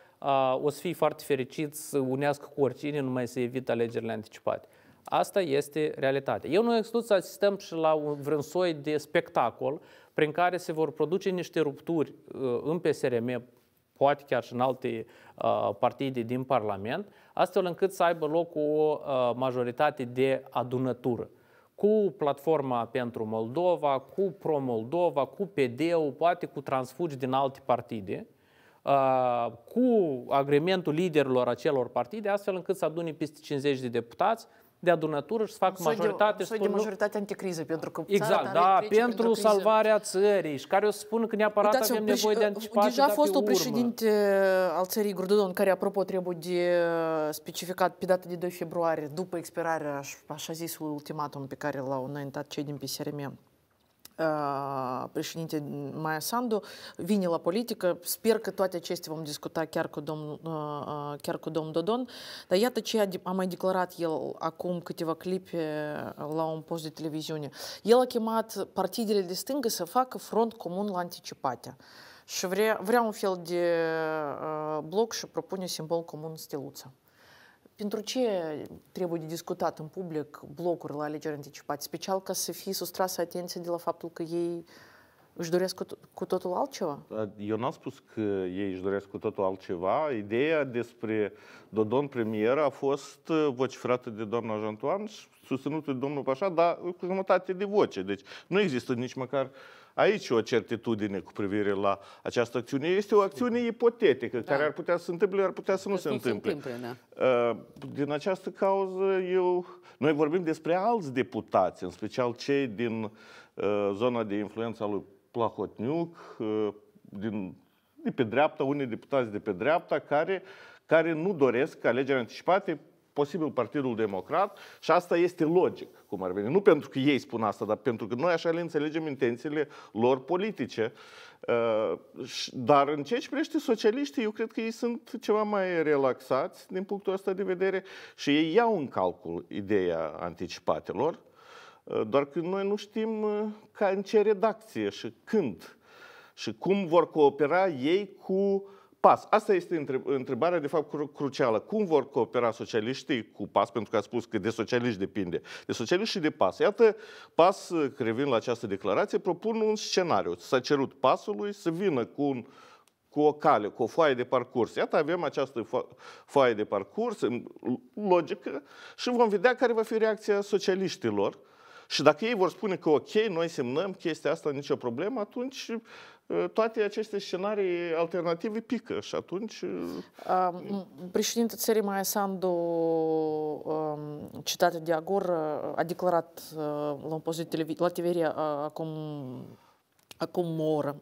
[SPEAKER 2] o să fie foarte fericit să unească cu oricine, numai să evite alegerile anticipate. Asta este realitatea. Eu nu exclud să asistăm și la un, vreun soi de spectacol prin care se vor produce niște rupturi uh, în PSRM, poate chiar și în alte uh, partide din Parlament, astfel încât să aibă loc o uh, majoritate de adunătură cu Platforma pentru Moldova, cu Pro-Moldova, cu PD-ul, poate cu transfugi din alte partide, Uh, cu agrementul liderilor acelor partide, astfel încât să adune peste 50 de deputați de adunătură și să facă majoritate. Să de
[SPEAKER 1] majoritate anticriză, pentru că Exact, da, exact da, da, pentru salvarea
[SPEAKER 2] țării și care o să spună că neapărat Uitați, avem nevoie de anticipare. Deja a fost o președinte
[SPEAKER 1] al țării Grududon, care apropo trebuie de uh, specificat pe data de 2 februarie, după expirarea, așa zis, ultimatum pe care l-au înaintat cei din PSRM președinte Maia Sandu, vine la politică. Sper că toate acestea vom discuta chiar cu domnul, chiar cu domnul Dodon. Dar iată ce a mai declarat el acum câteva clipe la un post de televiziune. El a chemat partidele de stângă să facă front comun la anticipate. Și vrea, vrea un fel de bloc și propune simbol comun steluță. Pentru ce trebuie de discutat în public blocurile alegeri anticipate? Special ca să fie sustrasă atenția de la faptul că ei își doresc cu, cu totul altceva?
[SPEAKER 3] Eu n-am spus că ei își doresc cu totul altceva. Ideea despre Dodon premier a fost э, vociferată de doamna Jantoan și susținută de domnul Pașa, dar cu jumătate de voce. Deci nu există nici măcar uh, Aici o certitudine cu privire la această acțiune. Este o acțiune da. ipotetică, da. care ar putea să se întâmple, ar putea să nu se întâmple. se întâmple. Da. Uh, din această cauză, eu... Noi vorbim despre alți deputați, în special cei din uh, zona de influență a lui Plahotniuc, uh, din, de pe dreapta, unii deputați de pe dreapta, care, care nu doresc alegeri anticipate posibil Partidul Democrat și asta este logic, cum ar veni. Nu pentru că ei spun asta, dar pentru că noi așa le înțelegem intențiile lor politice. Uh, dar în ceea ce privește socialiștii, eu cred că ei sunt ceva mai relaxați din punctul ăsta de vedere și ei iau în calcul ideea anticipatelor, uh, doar că noi nu știm uh, ca în ce redacție și când și cum vor coopera ei cu uh, PAS. Asta este întrebarea, de fapt, crucială. Cum vor coopera socialiștii cu PAS? Pentru că a spus că de socialiști depinde. De socialiști și de PAS. Iată, PAS, revin la această declarație, propun un scenariu. S-a cerut PAS-ului să vină cu un cu o cale, cu o foaie de parcurs. Iată, avem această foaie de parcurs, logică, și vom vedea care va fi reacția socialiștilor. Și dacă ei vor spune că ok, noi semnăm chestia asta, nicio problemă, atunci Э, toate aceste scenarii alternative pică și atunci... Uh,
[SPEAKER 1] Președintele țării Maia Sandu, citată de Agor, a declarat uh, la un post de televiziune, la TVR, uh, acum, acum o oră,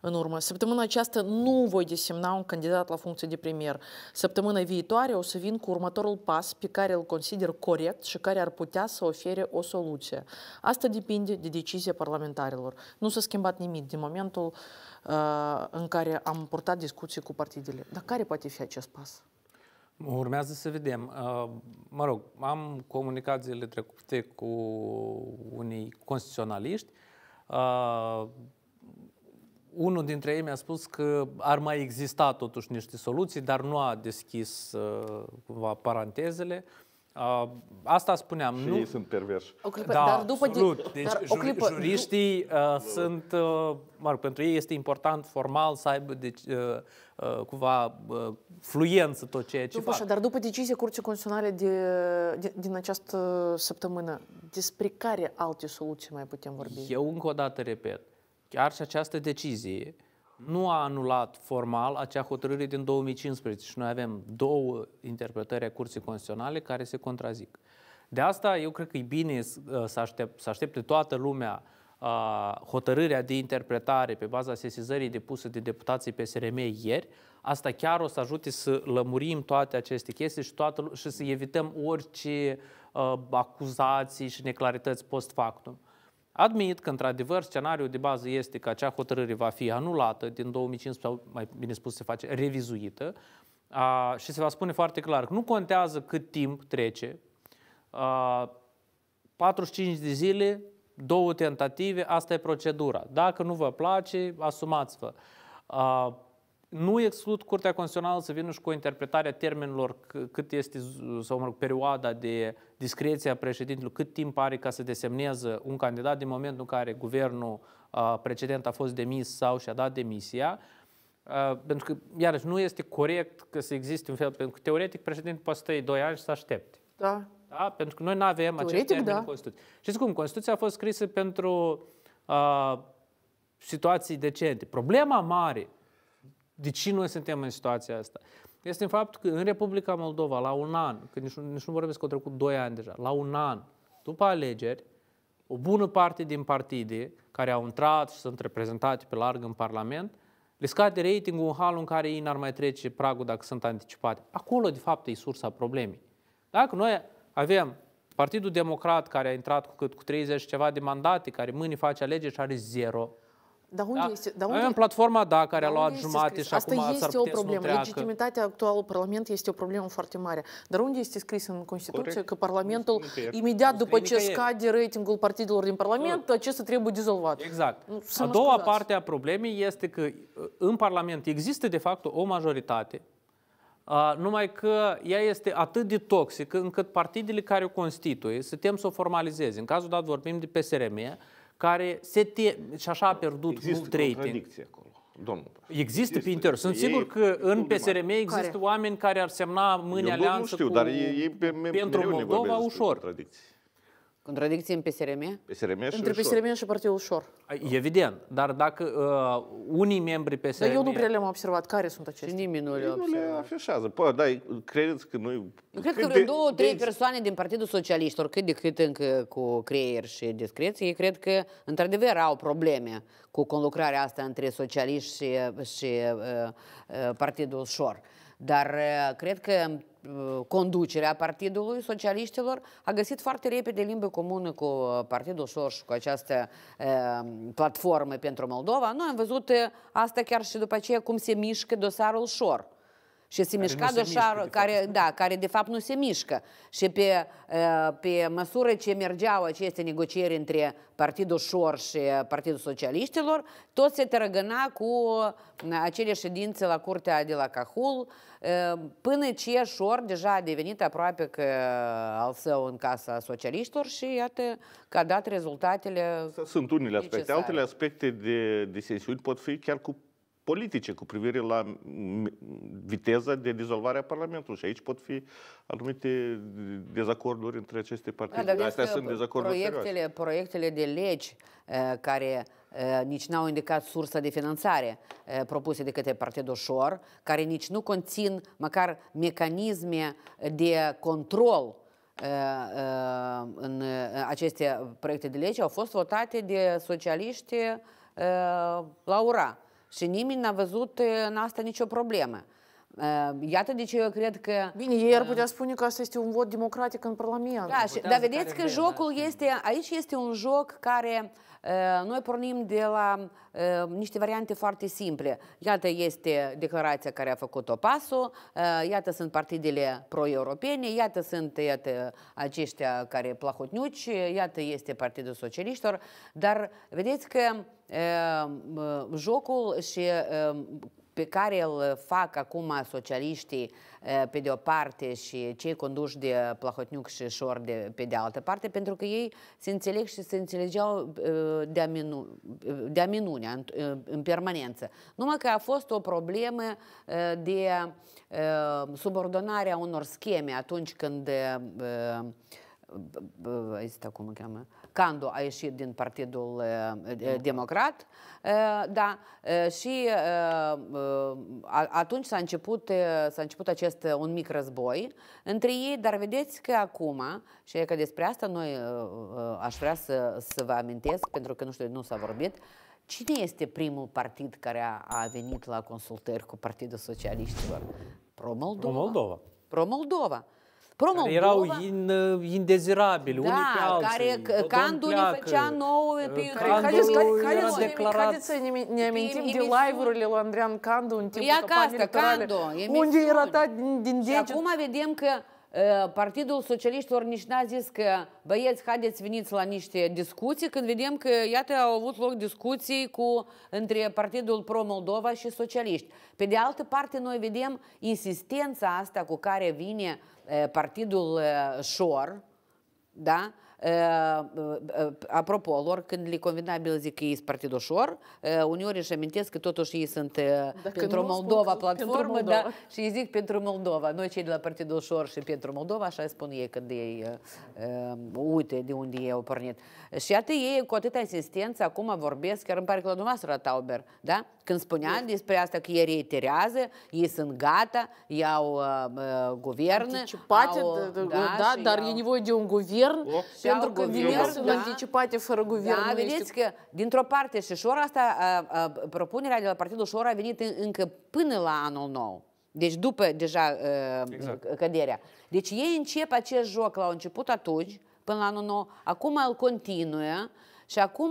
[SPEAKER 1] în urmă. Săptămâna aceasta nu voi desemna un candidat la funcție de premier. Săptămâna viitoare o să vin cu următorul pas pe care îl consider corect și care ar putea să ofere o soluție. Asta depinde de decizia parlamentarilor. Nu s-a schimbat nimic din momentul în care am purtat discuții cu partidele. Dar care poate fi acest pas?
[SPEAKER 2] Urmează să vedem. Mă rog, am comunicat zilele trecute cu unii constituționaliști unul dintre ei mi-a spus că ar mai exista totuși niște soluții, dar nu a deschis uh, cumva parantezele. Uh, asta spuneam. Și nu... ei sunt perverși. O clipă, da, dar după absolut. Deci dar o clipă, juriștii uh, sunt, uh, mă rog, pentru ei este important formal să aibă deci, uh, uh, cumva uh, fluență tot ceea ce după fac. Așa,
[SPEAKER 1] dar după decizie Curții Constituționale de, de, din această săptămână, despre care alte soluții mai putem vorbi?
[SPEAKER 2] Eu încă o dată repet, Chiar și această decizie nu a anulat formal acea hotărâre din 2015 și noi avem două interpretări a Curții Constituționale care se contrazic. De asta eu cred că e bine uh, să, aștept, să aștepte toată lumea a, uh, hotărârea de interpretare pe baza sesizării depuse de deputații PSRM ieri. Asta chiar o să ajute să lămurim toate aceste chestii și, toată, și să evităm orice a, uh, acuzații și neclarități post factum. Admit că, într-adevăr, scenariul de bază este că acea hotărâre va fi anulată din 2015, sau mai bine spus, se face revizuită, a, și se va spune foarte clar că nu contează cât timp trece, a, 45 de zile, două tentative, asta e procedura. Dacă nu vă place, asumați-vă. A, nu exclud Curtea Constituțională să vină și cu a termenilor cât este, sau mă rog, perioada de discreție a președintelui, cât timp are ca să desemneze un candidat din momentul în care guvernul precedent a fost demis sau și-a dat demisia, uh, pentru că, iarăși, nu este corect că să existe un fel, pentru că teoretic președintele poate stăi 2 ani și să aștepte. Da. da. Pentru că noi nu avem acest termen da. în Constituție. Știți cum? Constituția a fost scrisă pentru uh, situații decente. Problema mare de ce noi suntem în situația asta? Este în fapt că în Republica Moldova, la un an, că nici, nici nu vorbesc că au trecut doi ani deja, la un an, după alegeri, o bună parte din partide care au intrat și sunt reprezentate pe larg în Parlament, le scade ratingul în halul în care ei n-ar mai trece pragul dacă sunt anticipate. Acolo, de fapt, e sursa problemei. Dacă noi avem Partidul Democrat care a intrat cu cât cu 30 ceva de mandate, care mâine face alegeri și are zero
[SPEAKER 1] dar unde da? este? Dar unde... În
[SPEAKER 2] platforma, da, care a luat jumate scris? și Asta acum este o problemă. Legitimitatea
[SPEAKER 1] actuală Parlament este o problemă foarte mare. Dar unde este scris în Constituție Corect. că Parlamentul, imediat după ce scade ratingul partidelor din Parlament, acesta trebuie
[SPEAKER 2] dizolvat? Exact. Să a doua scuzați. parte a problemei este că uh, în Parlament există, de fapt, o majoritate uh, numai că ea este atât de toxică încât partidele care o constituie, suntem să o formalizeze. În cazul dat vorbim de PSRM, care se te- și așa a pierdut Există mult rating.
[SPEAKER 3] Acolo. Domnul. Există, există pe interior. Sunt sigur
[SPEAKER 2] că în PSRM există care? oameni care ar semna mâine Eu alianță nu știu, cu, dar ei, ei, pentru Moldova ușor.
[SPEAKER 3] Contradicții. Contradicție în PSRM? PSRM și Între PSRM
[SPEAKER 4] și Partidul Ușor.
[SPEAKER 2] Evident, dar dacă uh, unii membri PSRM... Dar eu nu prea
[SPEAKER 4] le-am observat. Care sunt aceștia? Și nimeni nu le Nu le
[SPEAKER 3] afișează. Păi, da, credeți că noi... Eu cred că vreo
[SPEAKER 4] două, trei de... Deci- persoane din Partidul Socialist, oricât de cât încă cu creier și discreție, ei cred că, într-adevăr, au probleme cu conlucrarea asta între socialiști și, și uh, uh, Partidul Ușor. Dar uh, cred că Uh, conducerea Partidului Socialiștilor a găsit foarte repede limbă comună cu uh, Partidul Soros cu această uh, platformă pentru Moldova. Noi am văzut asta chiar și după aceea cum se mișcă dosarul Șor și se care dosarul, de care, fapt. da, care de fapt nu se mișcă. Și pe, ă, pe măsură ce mergeau aceste negocieri între Partidul Șor și Partidul Socialiștilor, tot se tărăgăna cu ă, acele ședințe la curtea de la Cahul, ă, până ce Șor deja a devenit aproape că al său în casa socialiștilor și iată că a dat rezultatele Sunt unele aspecte, necesare. altele
[SPEAKER 3] aspecte de sensiuni pot fi chiar cu politice cu privire la viteza de dizolvare a Parlamentului. Și aici pot fi anumite dezacorduri între aceste partide. Da, Astea sunt dezacorduri proiectele,
[SPEAKER 4] proiectele de legi eh, care eh, nici n-au indicat sursa de finanțare eh, propuse de către Partidul Șor, care nici nu conțin măcar mecanisme de control în aceste proiecte de lege au fost votate de socialiști la ura și nimeni n-a văzut în asta nicio problemă. Iată de ce eu cred că... Bine, ei ar putea spune că asta este un vot democratic în Parlament. Da, și, dar vedeți că jocul vrea, da. este... Aici este un joc care... Noi pornim de la niște variante foarte simple. Iată este declarația care a făcut-o pasul, iată sunt partidele pro-europene, iată sunt iată, aceștia care plahotniuci, iată este Partidul Socialiștilor, dar vedeți că jocul și pe care îl fac acum socialiștii pe de o parte și cei conduși de Plahotniuc și Șor de, pe de altă parte, pentru că ei se înțeleg și se înțelegeau de-a, minu, de minunea în, în permanență. Numai că a fost o problemă de subordonarea unor scheme atunci când este cum se cheamă, Candu a ieșit din Partidul Democrat, da, și atunci s-a început, s-a început acest un mic război între ei, dar vedeți că acum, și că despre asta noi aș vrea să, să vă amintesc, pentru că nu știu, nu s-a vorbit, Cine este primul partid care a, a venit la consultări cu Partidul Socialiștilor? Pro-Moldova. Pro-Moldova. Pro-Moldova. Promoldova... Erau in, uh, indezirabili, da, unii pe alții. Care Candu ne făcea nouă pe uh,
[SPEAKER 1] YouTube. Haideți să
[SPEAKER 4] ne amintim de live-urile lui Andrian Candu în timpul campaniei electorale. Unde era ta din degete. Și acum vedem că Partidul Socialiștilor nici n-a zis că băieți, haideți veniți la niște discuții, când vedem că, iată, au avut loc discuții cu, între Partidul Pro-Moldova și Socialiști. Pe de altă parte, noi vedem insistența asta cu care vine Partidul Șor, da? Apropo lor, când le convenea, zic că ei sunt partid ușor, uneori își amintesc că totuși ei sunt Dacă pentru Moldova platformă pentru Moldova. Da, și îi zic pentru Moldova. Noi cei de la Partidul Ușor și pentru Moldova, așa spun ei când ei uite de unde ei au pornit. Și atât ei cu atâta asistență acum vorbesc, chiar îmi pare că la dumneavoastră la Tauber, da? Când spunea despre asta că ei reiterează, ei sunt gata, iau uh, guverne. Anticipate, au, da, da, dar iau... e nevoie de un guvern. Oh. Pentru că guvern, demersul da? anticipativ fără guvern. Da, vedeți că, dintr-o parte, și șora asta, a, a, propunerea de la Partidul Șora a venit încă până la anul nou. Deci după deja uh, exact. căderea. Deci ei încep acest joc, l început atunci, până la anul nou, acum îl continuă și acum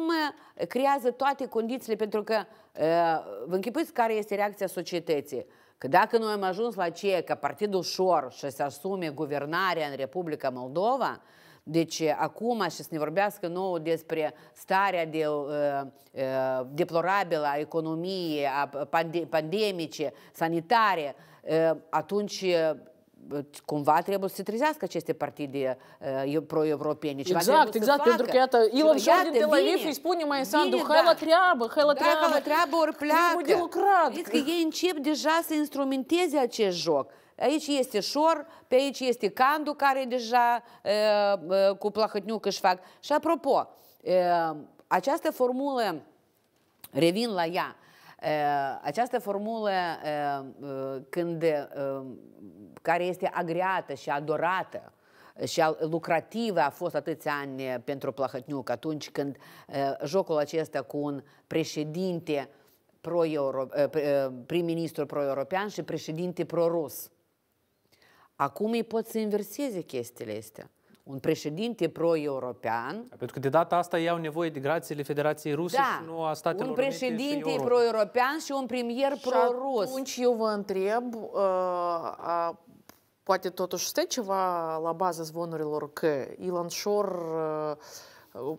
[SPEAKER 4] creează toate condițiile, pentru că uh, vă închipuiți care este reacția societății. Că dacă noi am ajuns la ceea că Partidul Șor și să asume guvernarea în Republica Moldova, deci acum și să ne vorbească nou despre starea de, uh, uh, deplorabilă a economiei, a pande pandemice, sanitare, uh, atunci uh, cumva trebuie să se trezească aceste partide uh, pro-europene. Exact, exact, pentru că iată, Ilan Șor din Tel Aviv îi spune mai Sandu, hai da. la treabă, hai la da, treabă. Da, la treabă ori pleacă. Vezi că ei încep deja să instrumenteze acest joc. Aici este șor, pe aici este candu care deja e, cu plahătniuc își fac. Și apropo, e, această formulă, revin la ea, această formulă când, care este agreată și adorată și lucrativă a fost atâția ani pentru Plahătniuc atunci când jocul acesta cu un președinte pro prim-ministru pro-european și președinte pro-rus Acum ei pot să inverseze chestiile astea. Un președinte pro-european...
[SPEAKER 2] Pentru că de data asta iau nevoie de grațiile Federației Ruse da, și nu a Statelor un președinte
[SPEAKER 4] pro-european și un premier pro-rus. atunci eu vă
[SPEAKER 1] întreb, uh, uh, poate totuși este ceva la baza zvonurilor că Ilan Shor uh,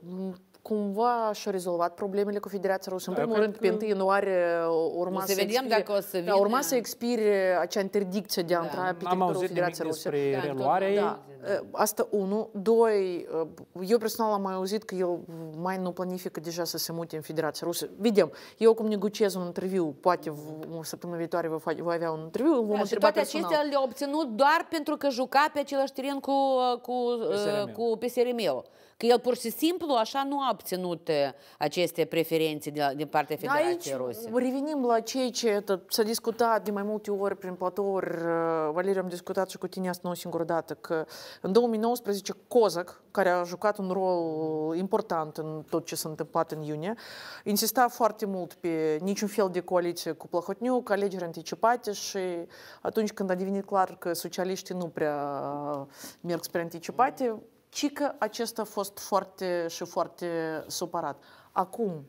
[SPEAKER 1] cumva și-au rezolvat problemele cu Federația Rusă. În da, primul rând, că... pe 1 ianuarie urma, să, expire, dacă o să vine... da, urma să expire acea interdicție de a da. intra pe teritoriul Federației Rusă. Da, reluare. Da. da. Asta unu. Doi, eu personal am mai auzit că el mai nu planifică deja să se mute în Federația Rusă. Vedem. Eu cum negociez un interviu, poate o săptămână viitoare voi avea un interviu, vom da, și toate personal. acestea
[SPEAKER 4] le-a obținut doar pentru că juca pe același teren cu, cu, cu psrm Că el pur și simplu așa nu a obținut uh, aceste preferințe din partea Federației da, Ruse.
[SPEAKER 1] revenim la ceea ce s-a discutat de mai multe ori prin platouri. Uh, Valeriu, am discutat și cu tine asta nu o singură dată, că în 2019 COZAC, care a jucat un rol important în tot ce s-a întâmplat în iunie, insista foarte mult pe niciun fel de coaliție cu Plahotniuc, alegeri anticipate și atunci când a devenit clar că socialiștii nu prea merg spre anticipate, ci că acesta a fost foarte și foarte supărat. Acum,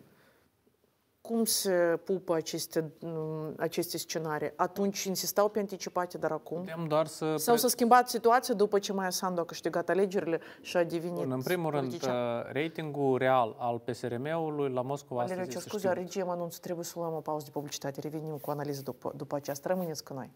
[SPEAKER 1] cum se pupă aceste, mm, aceste scenarii? Atunci insistau pe anticipate, dar acum?
[SPEAKER 2] Putem doar să... Sau s-a
[SPEAKER 1] schimbat situația după ce Maia Sandu a câștigat alegerile și a devenit Bun, În primul politician.
[SPEAKER 2] rând, uh, ratingul real al PSRM-ului la Moscova... Valeriu, ce scuze,
[SPEAKER 1] regim anunț, trebuie să luăm o pauză de publicitate. Revenim cu analiză după, după aceasta. Rămâneți cu noi.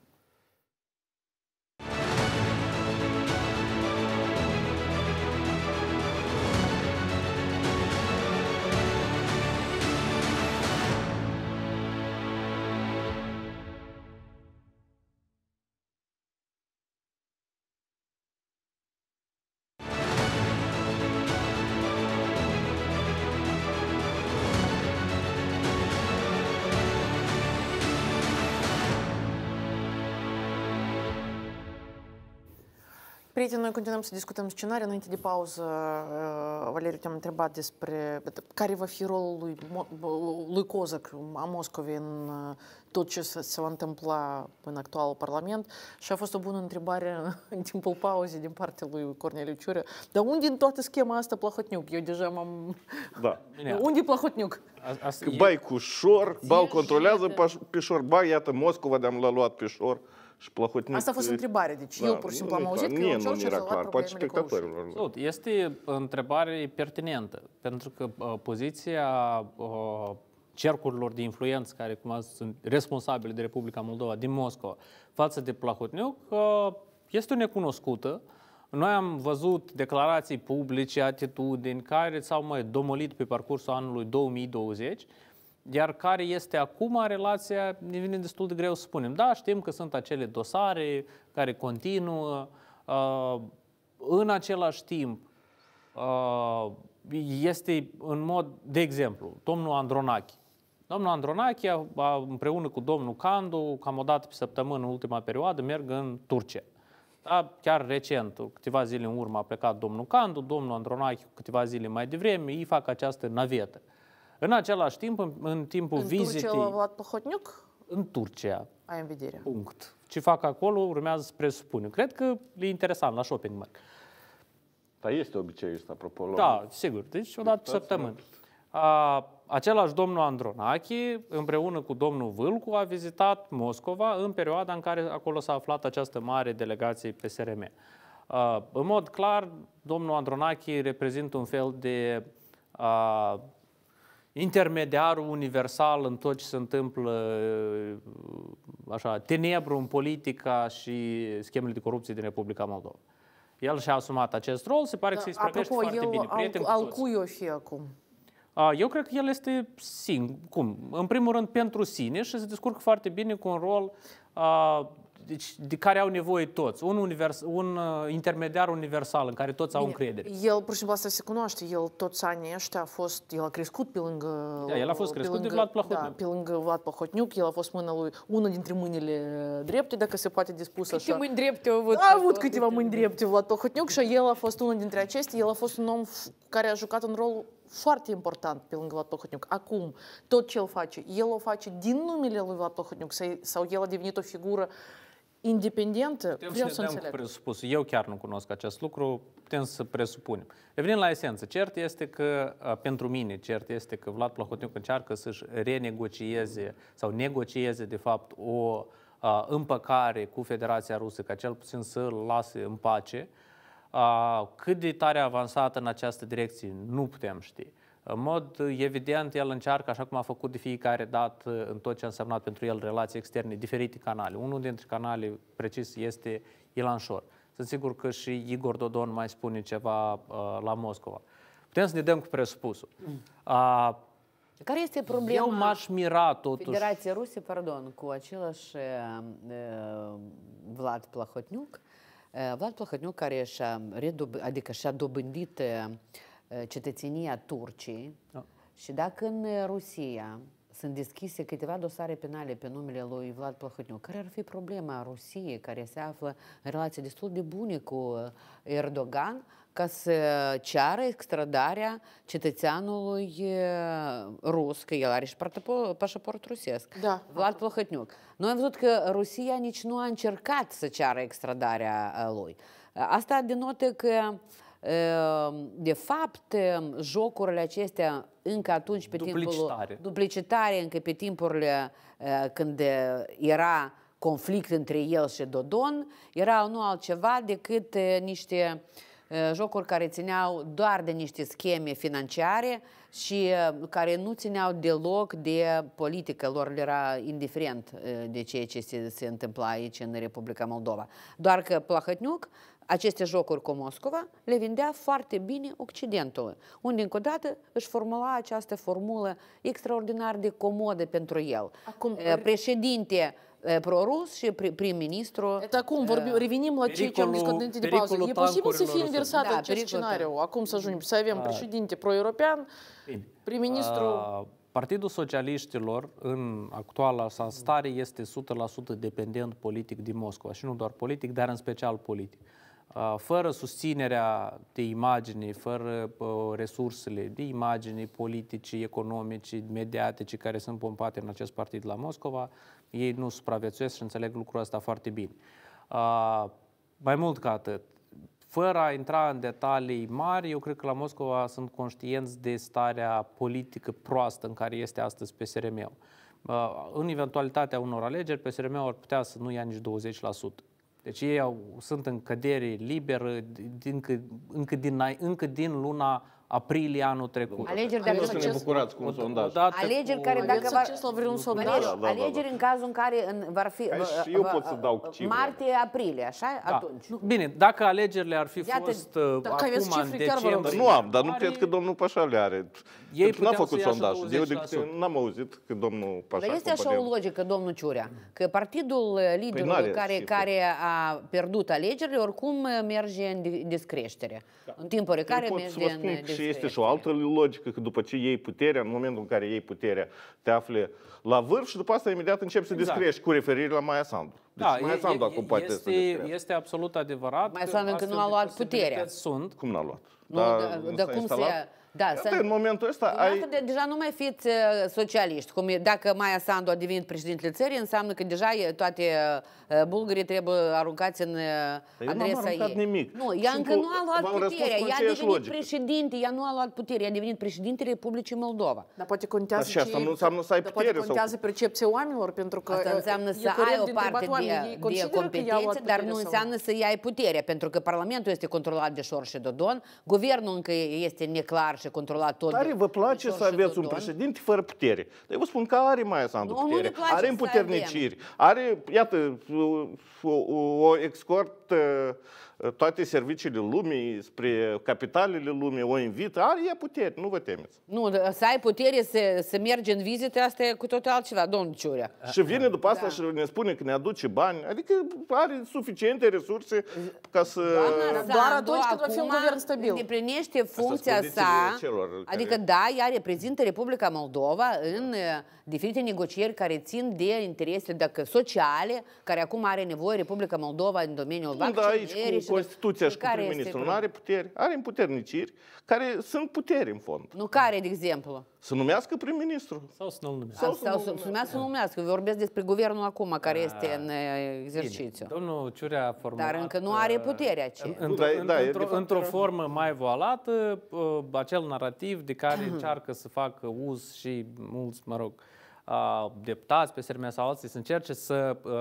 [SPEAKER 1] Prieteni, noi continuăm să discutăm scenarii. Înainte de pauză, Valeriu, te-am întrebat despre care va fi rolul lui, lui Cozac a Moscovei în tot ce se va întâmpla în actualul Parlament. Și a fost o bună întrebare în timpul pauzei din partea lui Corneliu Ciură. Dar unde în toată schema asta Plahotniuc? Eu deja m-am... Da. Unde Plahotniuc?
[SPEAKER 3] Că bai cu șor, bal controlează pe șor, ba, iată, Moscova de-am luat pe șor și plăhotnic... Asta a fost întrebarea. deci da, eu pur și simplu am auzit că nu, nu era clar, poate spectatorilor.
[SPEAKER 2] este întrebare pertinentă, pentru că uh, poziția uh, cercurilor de influență care cum azi, sunt responsabile de Republica Moldova din Moscova față de Plahotniuc uh, este o necunoscută. Noi am văzut declarații publice, atitudini care s-au mai domolit pe parcursul anului 2020 iar care este acum relația, ne vine destul de greu să spunem. Da, știm că sunt acele dosare care continuă. Uh, în același timp, uh, este în mod, de exemplu, domnul Andronachi. Domnul Andronachi, împreună cu domnul Candu, cam o dată pe săptămână, în ultima perioadă, merg în Turcia. Da, chiar recent, câteva zile în urmă, a plecat domnul Candu, domnul Andronachi, câteva zile mai devreme, ei fac această navetă. În același timp, în, în timpul în vizitei... În Turcia
[SPEAKER 1] Vlad Plăhotniuc?
[SPEAKER 2] În Turcia. Ai în vedere. Punct. Ce fac acolo urmează să presupun. Cred că e interesant la shopping mall.
[SPEAKER 3] Dar este obiceiul ăsta, apropo. Da,
[SPEAKER 2] sigur. Deci o dată săptămână. A, același domnul Andronachi, împreună cu domnul Vâlcu, a vizitat Moscova în perioada în care acolo s-a aflat această mare delegație PSRM. A, în mod clar, domnul Andronachi reprezintă un fel de a, intermediarul universal în tot ce se întâmplă, uh, așa, tenebru în politica și schemele de corupție din Republica Moldova. El și-a asumat acest rol, se pare că da, se apropo, foarte eu, bine. Prieten al, al cui
[SPEAKER 1] o acum?
[SPEAKER 2] Eu cred că el este singur. Cum? În primul rând pentru sine și se descurcă foarte bine cu un rol a, deci de care au nevoie toți. Un, univers, un uh, intermediar universal în care toți Bine, au încredere.
[SPEAKER 1] El, pur și simplu, asta se cunoaște. El toți anii ăștia a fost, el a crescut pe lângă... Da, el a fost crescut lângă, de Vlad Plahotniuc. Da, pe lângă Vlad Plahotniuc, el a fost mâna lui, una dintre mâinile drepte, dacă se poate dispus Câte așa. Câte mâini drepte au avut? A avut câteva mâini drepte Vlad Plahotniuc și el a fost una dintre acestea. El a fost un om care a jucat un rol foarte important pe lângă Vlad Plahotniuc. Acum, tot ce el face, el o face din numele lui Vlad Plahotniuc sau el a devenit o figură uh, independentă, trebuie vreau să, să înțeleg.
[SPEAKER 2] presupus. Eu chiar nu cunosc acest lucru, putem să presupunem. Revenind la esență, cert este că, pentru mine, cert este că Vlad Plahotniuc încearcă să-și renegocieze sau negocieze, de fapt, o împăcare cu Federația Rusă, ca cel puțin să-l lase în pace. cât de tare avansată în această direcție, nu putem ști. În mod evident, el încearcă, așa cum a făcut de fiecare dată în tot ce a însemnat pentru el relații externe, diferite canale. Unul dintre canale, precis, este Ilan Șor. Sunt sigur că și Igor Dodon mai spune ceva uh, la Moscova. Putem să ne dăm cu presupusul. Uh,
[SPEAKER 4] care este problema Eu m-aș mira,
[SPEAKER 2] totuși. Federația
[SPEAKER 4] Rusie, pardon, cu același uh, Vlad Plahotniuc, uh, Vlad Plahotniuc care și-a, adică și-a dobândit uh, Uh, cetățenia Turcii da. și dacă în uh, Rusia sunt deschise câteva dosare penale pe numele lui Vlad Plahotniuc. Care ar fi problema Rusiei, care se află în relație destul de bune cu uh, Erdogan, ca să ceară extradarea cetățeanului rus, că el are și pașaport rusesc, da. Vlad Plahotniuc. Noi am văzut că Rusia nici nu a încercat să ceară extradarea lui. Asta denotă că Ehm, de fapt, ehm, jocurile acestea încă atunci pe duplicitare. timpul duplicitare, încă pe timpurile eh, când eh, era conflict între el și Dodon, erau nu altceva decât eh, niște jocuri care țineau doar de niște scheme financiare și care nu țineau deloc de politică, lor le era indiferent de ceea ce se, se întâmpla aici în Republica Moldova. Doar că Plahătniuc aceste jocuri cu Moscova le vindea foarte bine Occidentul, unde încă o dată își formula această formulă extraordinar de comodă pentru el. Acum, Președinte prorus și prim-ministru... acum vorbim, revenim la cei ce am discutat de pauză. E posibil să fie inversat da, acest scenariu?
[SPEAKER 1] Acum să ajungem să avem da. președinte pro-european, prim-ministru...
[SPEAKER 2] Partidul Socialiștilor, în actuala sa stare, este 100% dependent politic din Moscova și nu doar politic, dar în special politic. Ah, fără susținerea de imagine, fără resursele de imagine politice, economice, mediatice care sunt pompate în acest partid la Moscova, ei nu supraviețuiesc și înțeleg lucrul ăsta foarte bine. Ah, mai mult ca atât, fără a intra în detalii mari, eu cred că la Moscova sunt conștienți de starea politică proastă în care este astăzi PSRM-ul. Ah, în eventualitatea unor alegeri, PSRM-ul ar putea să nu ia nici 20%. Deci ei au, sunt în cădere liberă din, încă, din, încă din luna aprilie anul trecut. Da, da, da. Alegeri, dacă suntem bucurați cu un sondaj. Alegeri care, dacă va...
[SPEAKER 4] succes la vreun sondaj. Da, da, alegeri în cazul în care în, fi... Păi eu pot să dau cifre. Martie, aprilie, așa? Da. Atunci.
[SPEAKER 2] Bine, dacă alegerile ar fi Iată, fost uh,
[SPEAKER 4] dacă acum, în decembrie... Nu am, dar nu cred că
[SPEAKER 3] domnul Pașa le are. Ei nu a făcut sondaj. Eu n-am auzit că domnul Pașa... Dar este așa o
[SPEAKER 4] logică, domnul Ciurea, că partidul uh, păi liderului care, care a pierdut alegerile, oricum uh, merge în descreștere. În timpul care merge în descreștere este
[SPEAKER 3] și o altă logică, că după ce iei puterea, în momentul în care iei puterea, te afli la vârf și după asta imediat începi să exact. cu referire la Maia Sandu. Deci da, Maia Sandu acum poate este, să descrie.
[SPEAKER 2] Este absolut adevărat.
[SPEAKER 4] Maia Sandu încă nu a luat puterea. Sunt.
[SPEAKER 3] Cum n-a luat? Nu, dar da, da, cum se
[SPEAKER 4] da, să... în momentul ăsta ai... de, deja nu mai fiți uh, socialiști. Cum e, dacă Maia Sandu a devenit președintele țării, înseamnă că deja e, toate uh, bulgării trebuie aruncați în uh, păi adresa ei. Eu nimic. Nu, ea Simplu, încă nu a luat puterea. Ea a devenit logică. președinte, ea nu a luat puterea. Ea a devenit președinte Republicii Moldova. Dar poate contează Așa, asta nu înseamnă să ai putere. Poate contează sau... percepția oamenilor, pentru că... Asta înseamnă să ai o parte de, de competențe, dar nu înseamnă să iei puterea, pentru că Parlamentul este controlat de Șor și
[SPEAKER 3] Dodon, guvernul
[SPEAKER 4] încă este neclar și controla tot. Care
[SPEAKER 3] vă place să aveți un președinte fără putere. Dar eu vă spun că are mai nu, putere. Are împuterniciri. Are, iată, o, o, o escort uh, Э, toate serviciile lumii, spre capitalele lumii, o invită, are ea puteri, nu vă temeți.
[SPEAKER 4] Nu, să ai putere să, să mergi în vizite, asta e cu totul altceva, domnul Ciurea.
[SPEAKER 3] Și vine după asta da. și ne spune că ne aduce bani, adică are suficiente resurse ca să... Doamna Doar atunci când va fi un guvern stabil.
[SPEAKER 4] îndeplinește funcția sa, adică care... da, ea reprezintă Republica Moldova în uh, diferite negocieri care țin de interese, dacă sociale, care acum are nevoie Republica Moldova în domeniul vaccinării. Da, aici cu Constituția și cu prim-ministrul nu are
[SPEAKER 3] puteri, are împuterniciri care sunt puteri în fond.
[SPEAKER 4] Nu care, de exemplu?
[SPEAKER 3] Să numească prim-ministru. Sau să nu-l numească. Sau,
[SPEAKER 4] sau, sau să numească, nu numească. Vorbesc despre guvernul acum care a, ah, este în eh, exercițiu.
[SPEAKER 2] Bine. Domnul Ciurea a formulat... Dar încă
[SPEAKER 4] nu are puterea aceea. Într-o, da, într într-o formă
[SPEAKER 2] mai voalată, ă, acel narativ de care încearcă să facă uz și mulți, mă rog, deputați pe SRM sau alții să încerce să uh,